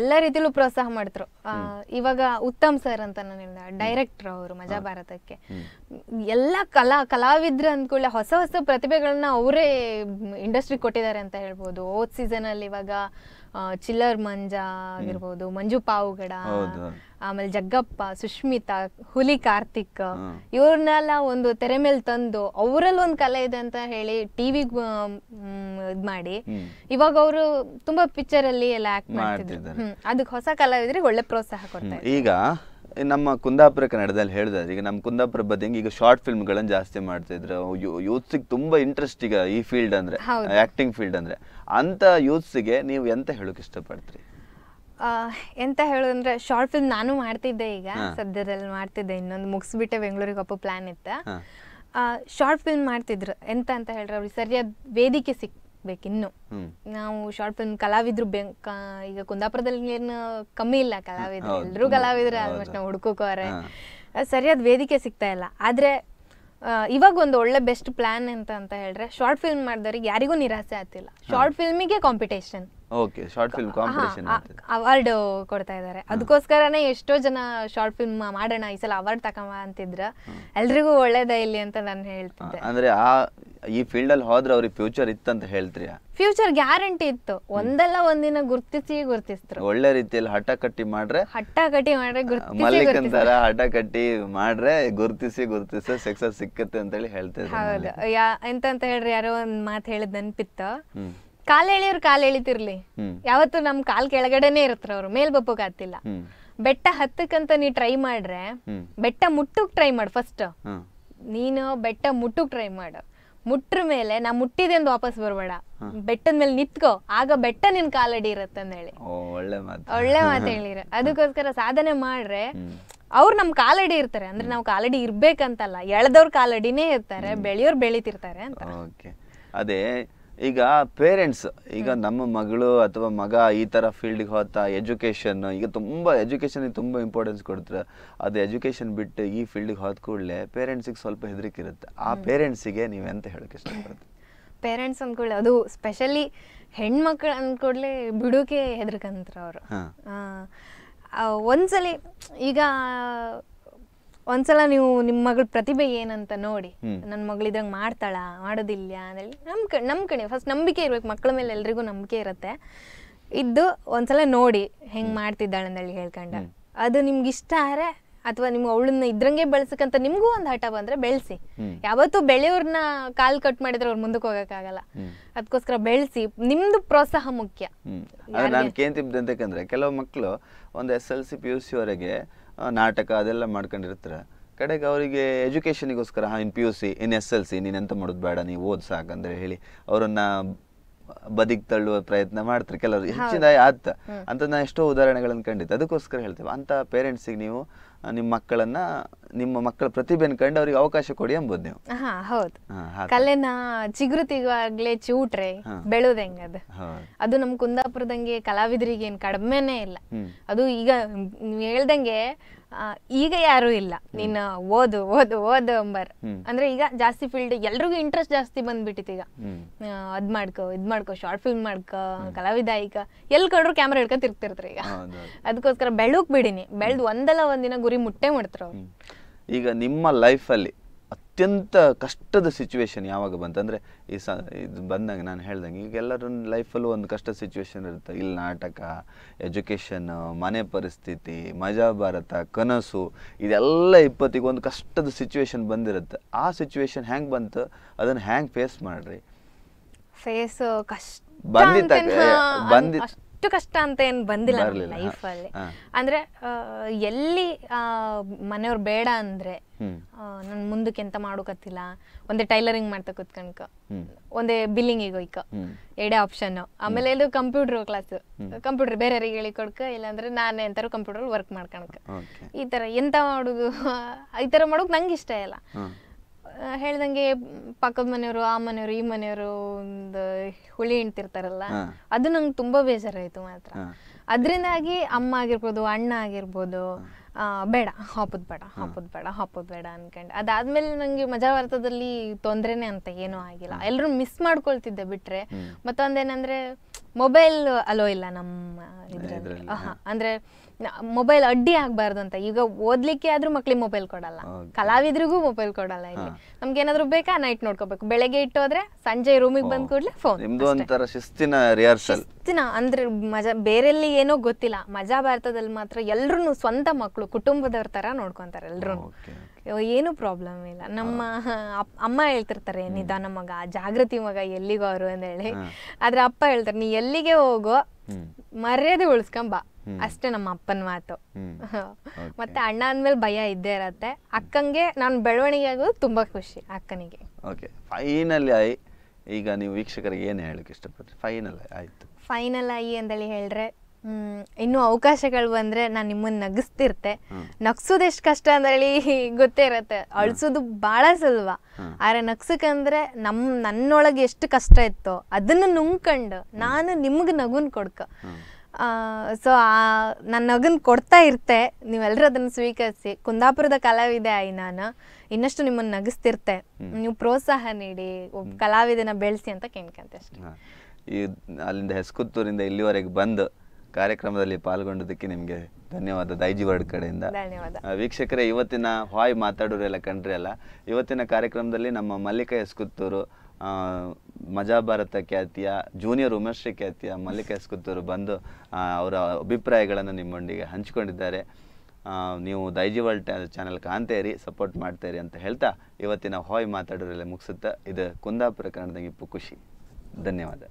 ಎಲ್ಲ ರೀತಿಲೂ ಪ್ರೋತ್ಸಾಹ ಮಾಡಿದ್ರು ಇವಾಗ ಉತ್ತಮ್ ಸರ್ ಅಂತ ನಾನಿಂದ ಡೈರೆಕ್ಟರ್ ಅವರು ಮಜಾ ಭಾರತಕ್ಕೆ ಎಲ್ಲ ಕಲಾ ಕಲಾವಿದ್ರ ಅಂದ್ಕೊಳ್ಳಿ ಹೊಸ ಹೊಸ ಪ್ರತಿಭೆಗಳನ್ನ ಅವರೇ ಇಂಡಸ್ಟ್ರಿ ಕೊಟ್ಟಿದ್ದಾರೆ ಅಂತ ಹೇಳ್ಬೋದು ಓದ್ ಸೀಸನ್ ಅಲ್ಲಿ ಇವಾಗ ಚಿಲ್ಲರ್ ಮಂಜ ಆಗಿರ್ಬೋದು ಮಂಜು ಪಾವುಗಡ ಆಮೇಲೆ ಜಗ್ಗಪ್ಪ ಸುಷ್ಮಿತಾ ಹುಲಿ ಕಾರ್ತಿಕ್ ಇವ್ರನ್ನೆಲ್ಲ ಒಂದು ತೆರೆ ಮೇಲೆ ತಂದು ಅವರಲ್ಲಿ ಒಂದು ಕಲೆ ಇದೆ ಅಂತ ಹೇಳಿ ಟಿವಿ ಇದ್ ಮಾಡಿ ಇವಾಗ ಅವರು ತುಂಬಾ ಪಿಕ್ಚರ್ ಅಲ್ಲಿ ಎಲ್ಲ ಆಕ್ಟ್ ಮಾಡ್ತಿದ್ರು ಅದಕ್ಕೆ ಹೊಸ ಕಲಾವಿದ್ರೆ ಒಳ್ಳೆ ಪ್ರೋತ್ಸಾಹ ಕೊಡ್ತಾರೆ ಈಗ ನಮ್ಮ ಕುಂದಾಪುರ ಕನ್ನಡದಲ್ಲಿ ಹೇಳಿದ್ರೆ ಈಗ ನಮ್ಮ ಕುಂದಾಪುರ ಬದಿಗೆ ಈಗ ಶಾರ್ಟ್ ಫಿಲ್ಮ್ಗಳನ್ನು ಜಾಸ್ತಿ ಮಾಡ್ತಾ ಇದ್ರು ಯೂತ್ಸಿಗೆ ತುಂಬಾ ಇಂಟ್ರೆಸ್ಟ್ ಈಗ ಈ ಫೀಲ್ಡ್ ಅಂದ್ರೆ ಆಕ್ಟಿಂಗ್ ಫೀಲ್ಡ್ ಅಂದ್ರೆ ಅಂತ ಯೂತ್ಸಿಗೆ ನೀವು ಎಂತ ಹೇಳೋಕೆ ಇಷ್ಟಪಡ್ತೀರಿ ಎಂತ ಹೇಳೋದಂದ್ರೆ ಶಾರ್ಟ್ ಫಿಲ್ಮ್ ನಾನು ಮಾಡ್ತಿದ್ದೆ ಈಗ ಸದ್ಯದಲ್ಲಿ ಮಾಡ್ತಿದ್ದೆ ಇನ್ನೊಂದು ಮುಗಿಸ್ಬಿಟ್ಟೆ ಬೆಂಗಳೂರಿಗೆ ಒಪ್ಪ ಪ್ಲಾನ್ ಇತ್ತ ಶಾರ್ಟ್ ಫಿಲ್ಮ್ ಮಾಡ್ತಿದ್ರು ಎಂತ ಅಂತ ಹೇಳ್ರಿ ಅವ್ರಿಗೆ ಸರಿಯಾದ ವೇದಿಕೆ ಸಿಕ್ ಇನ್ನು ನಾವು ಶಾರ್ಟ್ ಫಿಲ್ಮ್ ಕಲಾವಿದ್ರು ಈಗ ಕುಂದಾಪುರದಲ್ಲಿ ಏನು ಕಮ್ಮಿ ಇಲ್ಲ ಕಲಾವಿದ್ರು ಎಲ್ಲರೂ ಕಲಾವಿದ್ರೆ ಆಲ್ಮೋಸ್ಟ್ ನಾವು ಹುಡುಕೋಕೋರೆ ಸರಿಯಾದ ವೇದಿಕೆ ಸಿಗ್ತಾ ಇಲ್ಲ ಆದ್ರೆ ಇವಾಗ ಒಂದು ಒಳ್ಳೆ ಬೆಸ್ಟ್ ಪ್ಲಾನ್ ಅಂತ ಅಂತ ಹೇಳಿದ್ರೆ ಶಾರ್ಟ್ ಫಿಲ್ಮ್ ಮಾಡಿದವ್ರಿಗೆ ಯಾರಿಗೂ ನಿರಾಸೆ ಆಗ್ತಿಲ್ಲ ಶಾರ್ಟ್ ಫಿಲ್ಮಿಗೆ competition okay short film competition award ಕೊಡ್ತಾ ಇದ್ದಾರೆ ಅದಕ್ಕೋಸ್ಕರನೇ ಎಷ್ಟೋ ಜನ ಶಾರ್ಟ್ ಫಿಲ್ಮ್ ಮಾಡೋಣ ಈ ಸಲ ಅವಾರ್ಡ್ ತಕೊಂಬ ಅಂತಿದ್ರ ಎಲ್ರಿಗೂ ಒಳ್ಳೇದೇ ಇಲ್ಲಿ ಅಂತ ನಾನು ಹೇಳ್ತಿದ್ದೆ ಅಂದ್ರೆ ಆ ಈ ಫೀಲ್ಡ್ ಅಲ್ಲಿ ಹೋದ್ರೆ ಅವ್ರಿಗೆ ಫ್ಯೂಚರ್ ಇತ್ತಂತ ಹೇಳ್ತೀರಿ ಫ್ಯೂಚರ್ ಗ್ಯಾರಂಟಿ ಇತ್ತು ಒಂದಲ್ಲ ಒಂದಿನ ಗುರ್ತಿಸಿ ಗುರ್ತಿಸ್ತಾರೆ ಒಳ್ಳೆ ರೀತಿಯಲ್ಲಿ ಹಠ ಕಟ್ಟಿ ಮಾಡ್ರೆ ಹಠ ಕಟ್ಟಿ ಮಾಡ್ರೆ ಮಲ್ಲಿಕ್ ಅಂತಾರ ಹಠ ಕಟ್ಟಿ ಮಾಡ್ರೆ ಗುರ್ತಿಸಿ ಗುರ್ತಿಸಿ ಸಕ್ಸಸ್ ಸಿಕ್ಕತ್ತೆ ಅಂತ ಹೇಳಿ ಹೇಳ್ತಿದ್ರು ಹೌದು ಎಂತ ಹೇಳ್ರಿ ಯಾರೋ ಒಂದ್ ಮಾತು ಹೇಳಿದ್ ನೆನ್ಪಿತ್ತ ಕಾಲ್ ಎಳಿಯವ್ರು ಕಾಲ್ ಎಳಿತಿರ್ಲಿ ಯಾವತ್ತು ನಮ್ ಕಾಲ್ ಕೆಳಗಡೆನೆ ಇರತ್ರ ಅವ್ರು ಮೇಲ್ ಬಪ್ಪಗಾತಿಲ್ಲ ಬೆಟ್ಟ ಹತ್ತಕ್ಕಂತ ನೀ ಟ್ರೈ ಮಾಡ್ರೆ ಬೆಟ್ಟ ಮುಟ್ಟಕ್ ಟ್ರೈ ಮಾಡ್ ಫಸ್ಟ್ ನೀನು ಬೆಟ್ಟ ಮುಟ್ಟಕ್ ಟ್ರೈ ಮಾಡು ಮುಟ್ಟ್ರ ಮೇಲೆ ನಾ ಮುಟ್ಟಿದೆ ಅಂತ ವಾಪಸ್ ಬರ್ಬೇಡ ಬೆಟ್ಟದ ಮೇಲೆ ನಿತ್ಕೋ ಆಗ ಬೆಟ್ಟ ನಿನ್ ಕಾಲಡಿ ಇರತ್ತೆ ಅಂತ ಹೇಳಿ ಒಳ್ಳೆ ಮಾತು ಹೇಳಿರ ಅದಕ್ಕೋಸ್ಕರ ಸಾಧನೆ ಮಾಡ್ರೆ ಅವ್ರು ನಮ್ ಕಾಲಡಿ ಇರ್ತಾರೆ ಅಂದ್ರೆ ನಾವು ಕಾಲಡಿ ಇರ್ಬೇಕಂತಲ್ಲ ಎಳ್ದವ್ರ ಕಾಲಡಿನೇ ಇರ್ತಾರೆ ಬೆಳೆಯೋರ್ ಬೆಳಿತಿರ್ತಾರೆ ಅಂತ ಅದೇ ಈಗ ಪೇರೆಂಟ್ಸ್ ಈಗ ನಮ್ಮ ಮಗಳು ಅಥವಾ ಮಗ ಈ ಥರ ಫೀಲ್ಡಿಗೆ ಹೋತ ಎಜುಕೇಷನ್ ಈಗ ತುಂಬ ಎಜುಕೇಶನ್ ತುಂಬ ಇಂಪಾರ್ಟೆನ್ಸ್ ಕೊಡ್ತಾರೆ ಅದು ಎಜುಕೇಶನ್ ಬಿಟ್ಟು ಈ ಫೀಲ್ಡಿಗೆ ಹೋದ ಕೂಡಲೇ ಪೇರೆಂಟ್ಸಿಗೆ ಸ್ವಲ್ಪ ಹೆದರಿಕಿರುತ್ತೆ ಆ ಪೇರೆಂಟ್ಸಿಗೆ ನೀವು ಎಂತ ಹೇಳಕ್ಕೆ ಪೇರೆಂಟ್ಸ್ ಅಂದ್ಕೊಳ್ಳಿ ಅದು ಸ್ಪೆಷಲಿ ಹೆಣ್ಮಕ್ಳು ಅಂದ್ಕೊಡ್ಲೆ ಬಿಡೋಕೆ ಹೆದರ್ಕಂತಾರೆ ಅವರು ಒಂದ್ಸಲಿ ಈಗ ಒಂದ್ಸಲ ನೀವು ನಿಮ್ ಮಗಳ ಪ್ರತಿಭೆ ಏನಂತ ನೋಡಿ ನನ್ ಮಗಳು ಇದ್ರಂಗ್ ಮಾಡ್ತಾಳ ಮಾಡೋದಿಲ್ಲ ಅಂದ್ರೆ ನಮ್ ಕಡೆ ನಮ್ ಕಡೆ ಫಸ್ಟ್ ನಂಬಿಕೆ ಇರ್ಬೇಕು ಮಕ್ಕಳ ಮೇಲೆ ಎಲ್ರಿಗೂ ನಂಬಿಕೆ ಇರುತ್ತೆ ಇದ್ದು ಒಂದ್ಸಲ ನೋಡಿ ಹೆಂಗ್ ಮಾಡ್ತಿದ್ದಾಳೆ ಅಂದೇಳಿ ಹೇಳ್ಕೊಂಡ ಅದು ನಿಮ್ಗೆ ಇಷ್ಟ ಆರೆ ಅಥವಾ ನಿಮ್ಗೆ ಅವಳನ್ನ ಇದ್ರಂಗೆ ಬೆಳ್ಸಕ್ಕಂತ ನಿಮ್ಗೂ ಒಂದು ಹಠ ಬಂದ್ರೆ ಬೆಳ್ಸಿ ಯಾವತ್ತೂ ಬೆಳೆಯವ್ರನ್ನ ಕಾಲ್ ಕಟ್ ಮಾಡಿದ್ರೆ ಅವ್ರ ಮುಂದಕ್ಕೆ ಹೋಗಕ್ಕಾಗಲ್ಲ ಅದಕ್ಕೋಸ್ಕರ ಬೆಳ್ಸಿ ನಿಮ್ದು ಪ್ರೋತ್ಸಾಹ ಮುಖ್ಯ ನಾನು ಕೇಂತಿದ್ದಂತಕ್ಕಂದ್ರೆ ಕೆಲವು ಮಕ್ಕಳು ಒಂದು S L C P U C ನಾಟಕ ಅದೆಲ್ಲ ಮಾಡ್ಕೊಂಡಿರ್ತಾರೆ ಕಡೆಗೆ ಅವರಿಗೆ ಎಜುಕೇಷನಿಗೋಸ್ಕರ ಹಾಂ in P U C in S L C ನೀನು ಎಂತ ಮಾಡೋದು ಬೇಡ ನೀವು ಓದ್ ಸಾಕಂದ್ರೆ ಹೇಳಿ ಅವರನ್ನು ಬದಿಗೆ ತಳ್ಳುವ ಪ್ರಯತ್ನ ಮಾಡ್ತಾರೆ ಕೆಲವರು ಹೆಚ್ಚಿನ ಆತ ಅಂತ ನಾ ಎಷ್ಟೋ ಉದಾಹರಣೆಗಳನ್ನು ಕಂಡಿದ್ದೆ ಅದಕ್ಕೋಸ್ಕರ ಹೇಳ್ತೇವೆ ಅಂತ ಪೇರೆಂಟ್ಸಿಗೆ ನೀವು ನಿಮ್ಮ ಮಕ್ಕಳನ್ನು ನಿಮ್ಮ ಮಕ್ಕಳ ಪ್ರತಿಭೆಯನ್ನು ಕಂಡು ಅವರಿಗೆ ಅವಕಾಶ ಕೊಡಿ ಎಂಬುದು ನೀವು ಹಾ ಹೌದು ಕಲೆನ ಚಿಗುರು ಚೂಟ್ರೆ ಬೆಳೆಯೋದು ಅದು ಅದು ನಮ್ ಕುಂದಾಪುರದಂಗೆ ಕಲಾವಿದರಿಗೆ ಏನ್ ಕಡಿಮೆನೆ ಇಲ್ಲ ಅದು ಈಗ ಹೇಳ್ದಂಗೆ ಈಗ ಯಾರು ಇಲ್ಲ ನೀನ್ ಓದು ಓದು ಓದು ಅಂಬರ್ ಅಂದ್ರೆ ಈಗ ಜಾಸ್ತಿ ಫೀಲ್ಡ್ ಎಲ್ರಿಗೂ ಇಂಟ್ರೆಸ್ಟ್ ಜಾಸ್ತಿ ಬಂದ್ಬಿಟ್ಟಿತ್ತು ಈಗ ಅದ್ ಮಾಡ್ಕೋ ಇದ್ ಮಾಡ್ಕೋ ಶಾರ್ಟ್ ಫಿಲ್ಮ್ ಮಾಡ್ಕೋ ಕಲಾವಿದ ಈಗ ಎಲ್ ಕಂಡ್ರು ಕ್ಯಾಮ್ರಾ ಹಿಡ್ಕೊಂಡ್ ತಿರ್ತಿರ್ತಾರೆ ಈಗ ಅದಕ್ಕೋಸ್ಕರ ಬೆಳಕ್ ಬಿಡಿನಿ ಬೆಳ್ದು ಒಂದಲ್ಲ ಒಂದಿನ ಗುರಿ ಮುಟ್ಟೆ ಮಾಡ್ತಾರ ಅವ್ರು ಈಗ ನಿಮ್ಮ ಲೈಫಲ್ಲಿ ಅತ್ಯಂತ ಕಷ್ಟದ ಸಿಚುವೇಶನ್ ಯಾವಾಗ ಅಂದರೆ ಈ ಸ ಇದು ಬಂದಂಗೆ ನಾನು ಹೇಳ್ದಂಗೆ ಈಗ ಎಲ್ಲರೂ ಲೈಫಲ್ಲೂ ಒಂದು ಕಷ್ಟದ ಸಿಚುವೇಶನ್ ಇರುತ್ತೆ ಇಲ್ಲಿ ನಾಟಕ ಎಜುಕೇಷನ್ ಮನೆ ಪರಿಸ್ಥಿತಿ ಮಜಾ ಭಾರತ ಕನಸು ಇದೆಲ್ಲ ಇಪ್ಪತ್ತಿಗೆ ಒಂದು ಕಷ್ಟದ ಸಿಚುವೇಶನ್ ಬಂದಿರುತ್ತೆ ಆ ಸಿಚುವೇಶನ್ ಹೆಂಗೆ ಬಂತು ಅದನ್ನು ಹ್ಯಾಂಗೆ ಫೇಸ್ ಮಾಡಿರಿ ಫೇಸ್ ಕಷ್ಟ ಬಂದಿತ್ತ ಬಂದಿತ್ತು ಅಷ್ಟು ಕಷ್ಟ ಅಂತ ಏನ್ ಬಂದಿಲ್ಲ ಅಲ್ಲಿ ಅಂದ್ರೆ ಎಲ್ಲಿ ಮನೆಯವ್ರು ಬೇಡ ಅಂದ್ರೆ ನನ್ ಮುಂದಕ್ಕೆ ಎಂತ ಮಾಡೋಕತ್ತಿಲ್ಲ ಒಂದೇ ಟೈಲರಿಂಗ್ ಮಾಡ್ತಾ ಕುತ್ಕಣ್ಕ ಒಂದೇ ಬಿಲ್ಲಿಂಗಿಗೆ ಹೋಯ್ಕ ಎರಡೇ ಆಪ್ಷನ್ ಆಮೇಲೆ ಇದು ಕಂಪ್ಯೂಟರ್ ಕ್ಲಾಸ್ ಕಂಪ್ಯೂಟರ್ ಬೇರೆಯವರಿಗೆ ಹೇಳಿ ಕೊಡ್ಕ ಇಲ್ಲಾಂದ್ರೆ ನಾನೇ ಎಂತಾರು ಕಂಪ್ಯೂಟರ್ ವರ್ಕ್ ಮಾಡ್ಕಣಕ ಈ ತರ ಎಂತ ಮಾಡುದು ಈ ತರ ಮಾಡೋಕ್ ನಂಗೆ ಇಷ್ಟ ಇಲ್ಲ ಹೇಳ್ದಂಗೆ ಪಕ್ಕದ ಮನೆಯವರು ಆ ಮನೆಯವರು ಈ ಮನೆಯವರು ಒಂದು ಹುಳಿ ಹಿಂಟಿರ್ತಾರಲ್ಲ ಅದು ನಂಗೆ ತುಂಬಾ ಬೇಜಾರಾಯ್ತು ಮಾತ್ರ ಅದರಿಂದಾಗಿ ಅಮ್ಮ ಆಗಿರ್ಬೋದು ಅಣ್ಣ ಆಗಿರ್ಬೋದು ಬೇಡ ಹಾಪದ್ ಬೇಡ ಹಾಪದ್ ಬೇಡ ಹಾಪದ್ ಬೇಡ ಅನ್ಕೊಂಡು ಅದಾದ್ಮೇಲೆ ನಂಗೆ ಮಜಾ ಭಾರತದಲ್ಲಿ ತೊಂದ್ರೆನೆ ಅಂತ ಏನೂ ಆಗಿಲ್ಲ ಎಲ್ಲರೂ ಮಿಸ್ ಮಾಡ್ಕೊಳ್ತಿದ್ದೆ ಬಿಟ್ರೆ ಮತ್ತೊಂದೇನಂದ್ರೆ ಮೊಬೈಲ್ ಅಲೋ ಇಲ್ಲ ನಮ್ಮ ಇದ್ರಲ್ಲಿ ಅಂದ್ರೆ ಮೊಬೈಲ್ ಅಡ್ಡಿ ಆಗ್ಬಾರ್ದು ಅಂತ ಈಗ ಓದ್ಲಿಕ್ಕೆ ಆದ್ರೂ ಮಕ್ಳಿಗೆ ಮೊಬೈಲ್ ಕೊಡಲ್ಲ ಕಲಾವಿದ್ರಿಗೂ ಮೊಬೈಲ್ ಕೊಡಲ್ಲ ಇಲ್ಲಿ ನಮ್ಗೆ ಏನಾದ್ರು ಬೇಕಾ ನೈಟ್ ನೋಡ್ಕೋಬೇಕು ಬೆಳಗ್ಗೆ ಇಟ್ಟು ಸಂಜೆ ರೂಮಿಗೆ ಬಂದ್ ಕೂಡ್ಲೆ ಫೋನ್ ನಿಮ್ದು ಶಿಸ್ತಿನ ರಿಹರ್ಸಲ್ ಶಿಸ್ತಿನ ಅಂದ್ರೆ ಮಜಾ ಬೇರೆಲ್ಲಿ ಏನೋ ಗೊತ್ತಿಲ್ಲ ಮಜಾ ಭಾರತದಲ್ಲಿ ಮಾತ್ರ ಎಲ್ರು ಸ್ವಂತ ಮಕ್ಕಳು ಕುಟುಂಬದವ್ರ ತರ ನೋಡ್ಕೊಂತಾರೆ ಎಲ್ರು ಏನು ಪ್ರಾಬ್ಲಮ್ ಇಲ್ಲ ನಮ್ಮ ಅಮ್ಮ ಹೇಳ್ತಿರ್ತಾರೆ ನಿಧಾನ ಮಗ ಜಾಗೃತಿ ಮಗ ಎಲ್ಲಿಗೋ ಅವರು ಅಂತ ಹೇಳಿ ಆದ್ರೆ ಅಪ್ಪ ಹೇಳ್ತಾರೆ ನೀ ಎಲ್ಲಿಗೆ ಹೋಗೋ ಮರ್ಯಾದೆ ಉಳಿಸ್ಕೊಂಬಾ ಅಷ್ಟೇ ನಮ್ಮ ಅಪ್ಪನ ಮಾತು ಮತ್ತೆ ಅಣ್ಣ ಅಂದ್ಮೇಲೆ ಭಯ ಇದ್ದೇ ಇರತ್ತೆ ಅಕ್ಕಂಗೆ ನಾನು ಬೆಳವಣಿಗೆ ಆಗೋದು ತುಂಬಾ ಖುಷಿ ಅಕ್ಕನಿಗೆ ಓಕೆ ಫೈನಲ್ ಐ ಈಗ ನೀವು ವೀಕ್ಷಕರಿಗೆ ಏನು ಹೇಳಕ್ ಇಷ್ಟಪಡ್ತೀರಿ ಫೈನಲ್ ಆಯ್ತು ಫೈನಲ್ ಆಯಿ ಅಂತೇಳಿ ಹೇಳ್ರೆ ಇನ್ನು ಅವಕಾಶಗಳು ಬಂದ್ರೆ ನಾನು ನಿಮ್ಮನ್ ನಗಿಸ್ತಿರ್ತೆ ನಗ್ಸೋದು ಎಷ್ಟು ಕಷ್ಟ ಅಂದೇಳಿ ಗೊತ್ತೇ ಇರತ್ತೆ ಅಳ್ಸೋದು ಬಹಳ ಸುಲಭ ಆದ್ರೆ ಅಂದ್ರೆ ನಮ್ ನನ್ನೊಳಗೆ ಎಷ್ಟು ಕಷ್ಟ ಇತ್ತೋ ಅದನ್ನ ನುಂಗ್ಕೊಂಡು ನಾನು ನಿಮ್ಗೆ ನಗುನ್ ಕೊಡ್ಕ ಸೊ ನನ್ನ ನಗನ್ ಕೊಡ್ತಾ ಇರ್ತೆ ನೀವೆಲ್ಲರೂ ಅದನ್ನು ಸ್ವೀಕರಿಸಿ ಕುಂದಾಪುರದ ಕಲಾವಿದೆ ಆಯ್ ನಾನು ಇನ್ನಷ್ಟು ನಿಮ್ಮನ್ನು ನಗಿಸ್ತಿರ್ತೆ ನೀವು ಪ್ರೋತ್ಸಾಹ ನೀಡಿ ಒಬ್ಬ ಕಲಾವಿದನ ಬೆಳೆಸಿ ಅಂತ ಕೇಳ್ಕಂತೆ ಅಷ್ಟೇ ಈ ಅಲ್ಲಿಂದ ಹೆಸ್ಕುತ್ತೂರಿಂದ ಇಲ್ಲಿವರೆಗೆ ಬಂದು ಕಾರ್ಯಕ್ರಮದಲ್ಲಿ ಪಾಲ್ಗೊಂಡದಕ್ಕೆ ನಿಮಗೆ ಧನ್ಯವಾದ ದೈಜಿ ವರ್ಡ್ ಕಡೆಯಿಂದ ವೀಕ್ಷಕರೇ ಇವತ್ತಿನ ಹಾಯ್ ಮಾತಾಡೋರೆಲ್ಲ ಕಂಡ್ರಿ ಅಲ್ಲ ಇವತ್ತಿನ ಕಾರ್ಯಕ್ರಮದಲ್ಲಿ ನಮ್ಮ ಮಲ್ಲಿಕ ಹೆಸ್ಕುತ್ತೂರು ಮಜಾ ಭಾರತ ಖ್ಯಾತಿಯ ಜೂನಿಯರ್ ಉಮೇಶ್ರೀ ಖ್ಯಾತಿಯ ಮಲ್ಲಿಕ ಬಂದು ಅವರ ಅಭಿಪ್ರಾಯಗಳನ್ನು ನಿಮ್ಮೊಂದಿಗೆ ಹಂಚಿಕೊಂಡಿದ್ದಾರೆ ನೀವು ವರ್ಲ್ಡ್ ಚಾನಲ್ ಕಾಣ್ತೇರಿ ಸಪೋರ್ಟ್ ಮಾಡ್ತೇರಿ ಅಂತ ಹೇಳ್ತಾ ಇವತ್ತಿನ ಹಾಯ್ ಮಾತಾಡೋರೆಲ್ಲ ಮುಗಿಸುತ್ತಾ ಇದು ಕುಂದಾಪುರ ಕನ್ನಡದ ಇಪ್ಪು ಖುಷಿ ಧನ್ಯವಾದ